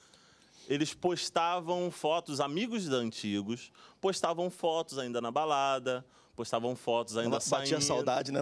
eles postavam fotos, amigos antigos, postavam fotos ainda na balada, postavam fotos ainda Ela saindo. Batia saudade, né?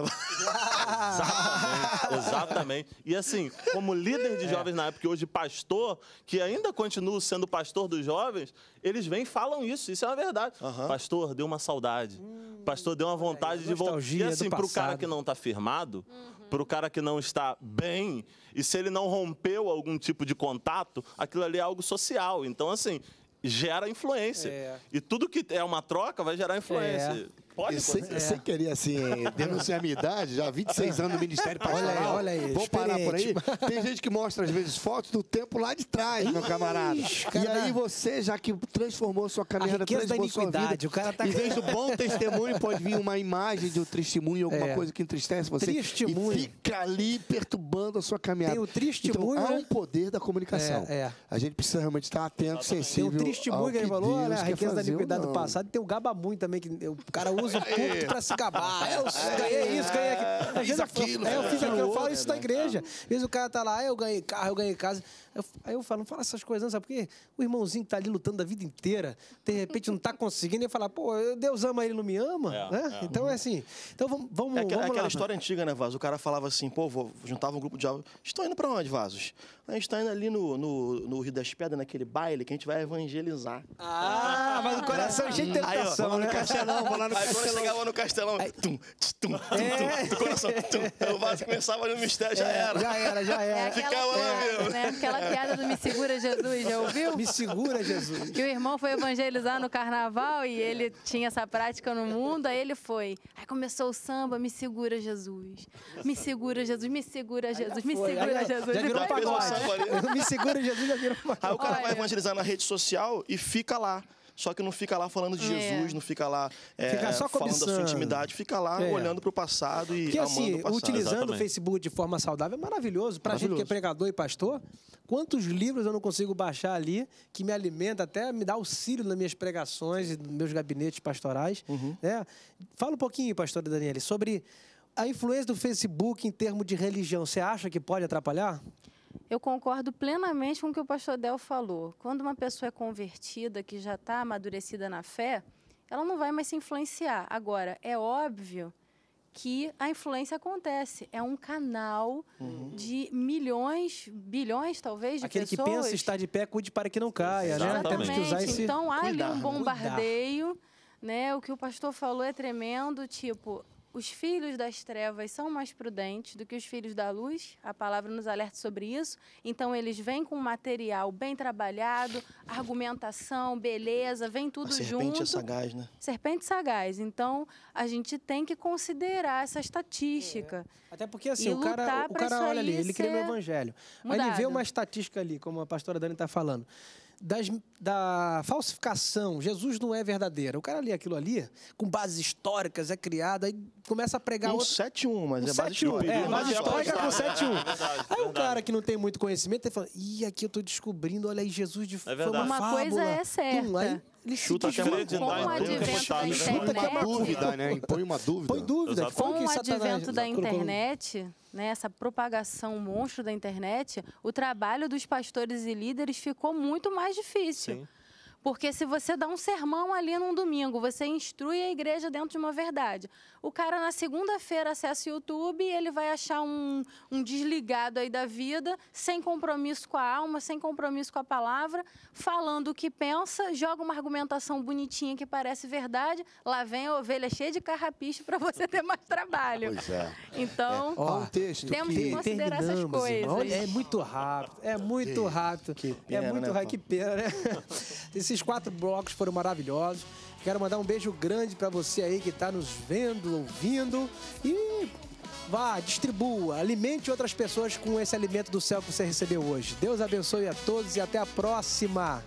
exatamente, exatamente. E assim, como líder de é. jovens é. na época, e hoje pastor, que ainda continua sendo pastor dos jovens, eles vêm e falam isso, isso é uma verdade. Uhum. Pastor, deu uma saudade. Hum, pastor, deu uma vontade é, de voltar. E assim, pro cara que não tá firmado, uhum para o cara que não está bem, e se ele não rompeu algum tipo de contato, aquilo ali é algo social. Então, assim, gera influência. É. E tudo que é uma troca vai gerar influência. É. Pode sem, é. sem querer, assim, denunciar a minha idade, já 26 anos no Ministério Pastoral. Olha aí, olha aí. Vou parar por aí. Tem gente que mostra, às vezes, fotos do tempo lá de trás, meu camarada. Ixi, cara, e aí né? você, já que transformou sua caminhada, transformou sua vida. O cara tá... E vez o bom testemunho, pode vir uma imagem de um testemunho, alguma é. coisa que entristece você. Tristemunho. E fica ali perturbando a sua caminhada. Tem o tristemunho. Então, há né? um poder da comunicação. É, é. A gente precisa realmente estar atento, sensível. Tem o tristemunho que ele falou, né? a riqueza da iniquidade do passado. tem o gabamunho também, que o cara usa usa o púlpito se gabar. Eu é. ganhei isso, ganhei aquilo. eu, eu, fiz aquilo, eu falo isso na igreja. Às vezes o cara tá lá, eu ganhei carro, eu ganhei casa. Eu, aí eu falo, não fala essas coisas, não, sabe? Porque o irmãozinho que tá ali lutando a vida inteira, de repente não tá conseguindo, e falar, pô, Deus ama ele, não me ama, é, né? É. Então é assim. Então vamos, vamos, é, vamos aquela história antiga, né, Vaso? O cara falava assim, pô, vou, juntava um grupo de Estão indo para onde, Vasos? A gente tá indo ali no, no, no Rio das Pedras, naquele baile, que a gente vai evangelizar. Ah, mas o coração é. cheio de tentação, né? aí, né? no Castelão, vou lá no Castelão. Aí quando chegava no Castelão, tum, tum, tum, tum, tum, tum, coração, tum. o Vaso começava no mistério, já é, era. Já era, já era. Ficava lá é, mesmo. Né? Aquela a piada do Me Segura Jesus, já ouviu? Me Segura Jesus. Que o irmão foi evangelizar no carnaval e ele tinha essa prática no mundo, aí ele foi. Aí começou o samba, Me Segura Jesus. Me Segura Jesus, me segura Jesus, me segura Jesus. virou Me segura Jesus, já virou pagode. Aí o cara vai evangelizar na rede social e fica lá só que não fica lá falando de é. Jesus, não fica lá é, fica só falando da sua intimidade, fica lá é. olhando para o passado e Porque, assim, o passado. utilizando Exatamente. o Facebook de forma saudável é maravilhoso. Para gente que é pregador e pastor, quantos livros eu não consigo baixar ali que me alimenta, até me dá auxílio nas minhas pregações e nos meus gabinetes pastorais. Uhum. Né? Fala um pouquinho, pastor Daniele, sobre a influência do Facebook em termos de religião. Você acha que pode atrapalhar? Eu concordo plenamente com o que o pastor Del falou. Quando uma pessoa é convertida, que já está amadurecida na fé, ela não vai mais se influenciar. Agora, é óbvio que a influência acontece. É um canal uhum. de milhões, bilhões talvez, de Aquele pessoas. Aquele que pensa estar de pé, cuide para que não caia, Exatamente. né? Temos que usar esse... Então, há ali um bombardeio. Né? O que o pastor falou é tremendo, tipo, os filhos das trevas são mais prudentes do que os filhos da luz, a palavra nos alerta sobre isso. Então, eles vêm com material bem trabalhado, argumentação, beleza, vem tudo a serpente junto. Serpente é sagaz, né? Serpente sagaz. Então, a gente tem que considerar essa estatística. É. Até porque, assim, o cara, o cara olha ali, ele crê no evangelho. Mudado. Aí ele vê uma estatística ali, como a pastora Dani está falando das, da falsificação, Jesus não é verdadeiro. O cara lê aquilo ali, com bases históricas, é criado, aí começa a pregar. Um outro... 7-1, mas é base histórica. É, né? base histórica com 7-1. Aí o cara que não tem muito conhecimento, ele fala: ih, aqui eu estou descobrindo, olha aí, Jesus de é verdade. Uma, uma coisa é certa. Hum, aí ele chuta se desvincula com o então. advento da tá, né? internet. Chuta é uma dúvida, né? Impõe uma dúvida. Põe dúvida. Com o tá advento da internet, né, essa propagação monstro da internet, o trabalho dos pastores e líderes ficou muito mais difícil. Sim porque se você dá um sermão ali num domingo, você instrui a igreja dentro de uma verdade. O cara na segunda-feira acessa o YouTube e ele vai achar um, um desligado aí da vida, sem compromisso com a alma, sem compromisso com a palavra, falando o que pensa, joga uma argumentação bonitinha que parece verdade, lá vem a ovelha cheia de carrapicho para você ter mais trabalho. Pois é. Então, é. Ó, temos que, que considerar essas coisas. Irmão, é muito rápido, é muito rápido. Que é pena, é muito né, rápido, que pena, né? Esse esses quatro blocos foram maravilhosos. Quero mandar um beijo grande para você aí que está nos vendo, ouvindo. E vá, distribua, alimente outras pessoas com esse alimento do céu que você recebeu hoje. Deus abençoe a todos e até a próxima.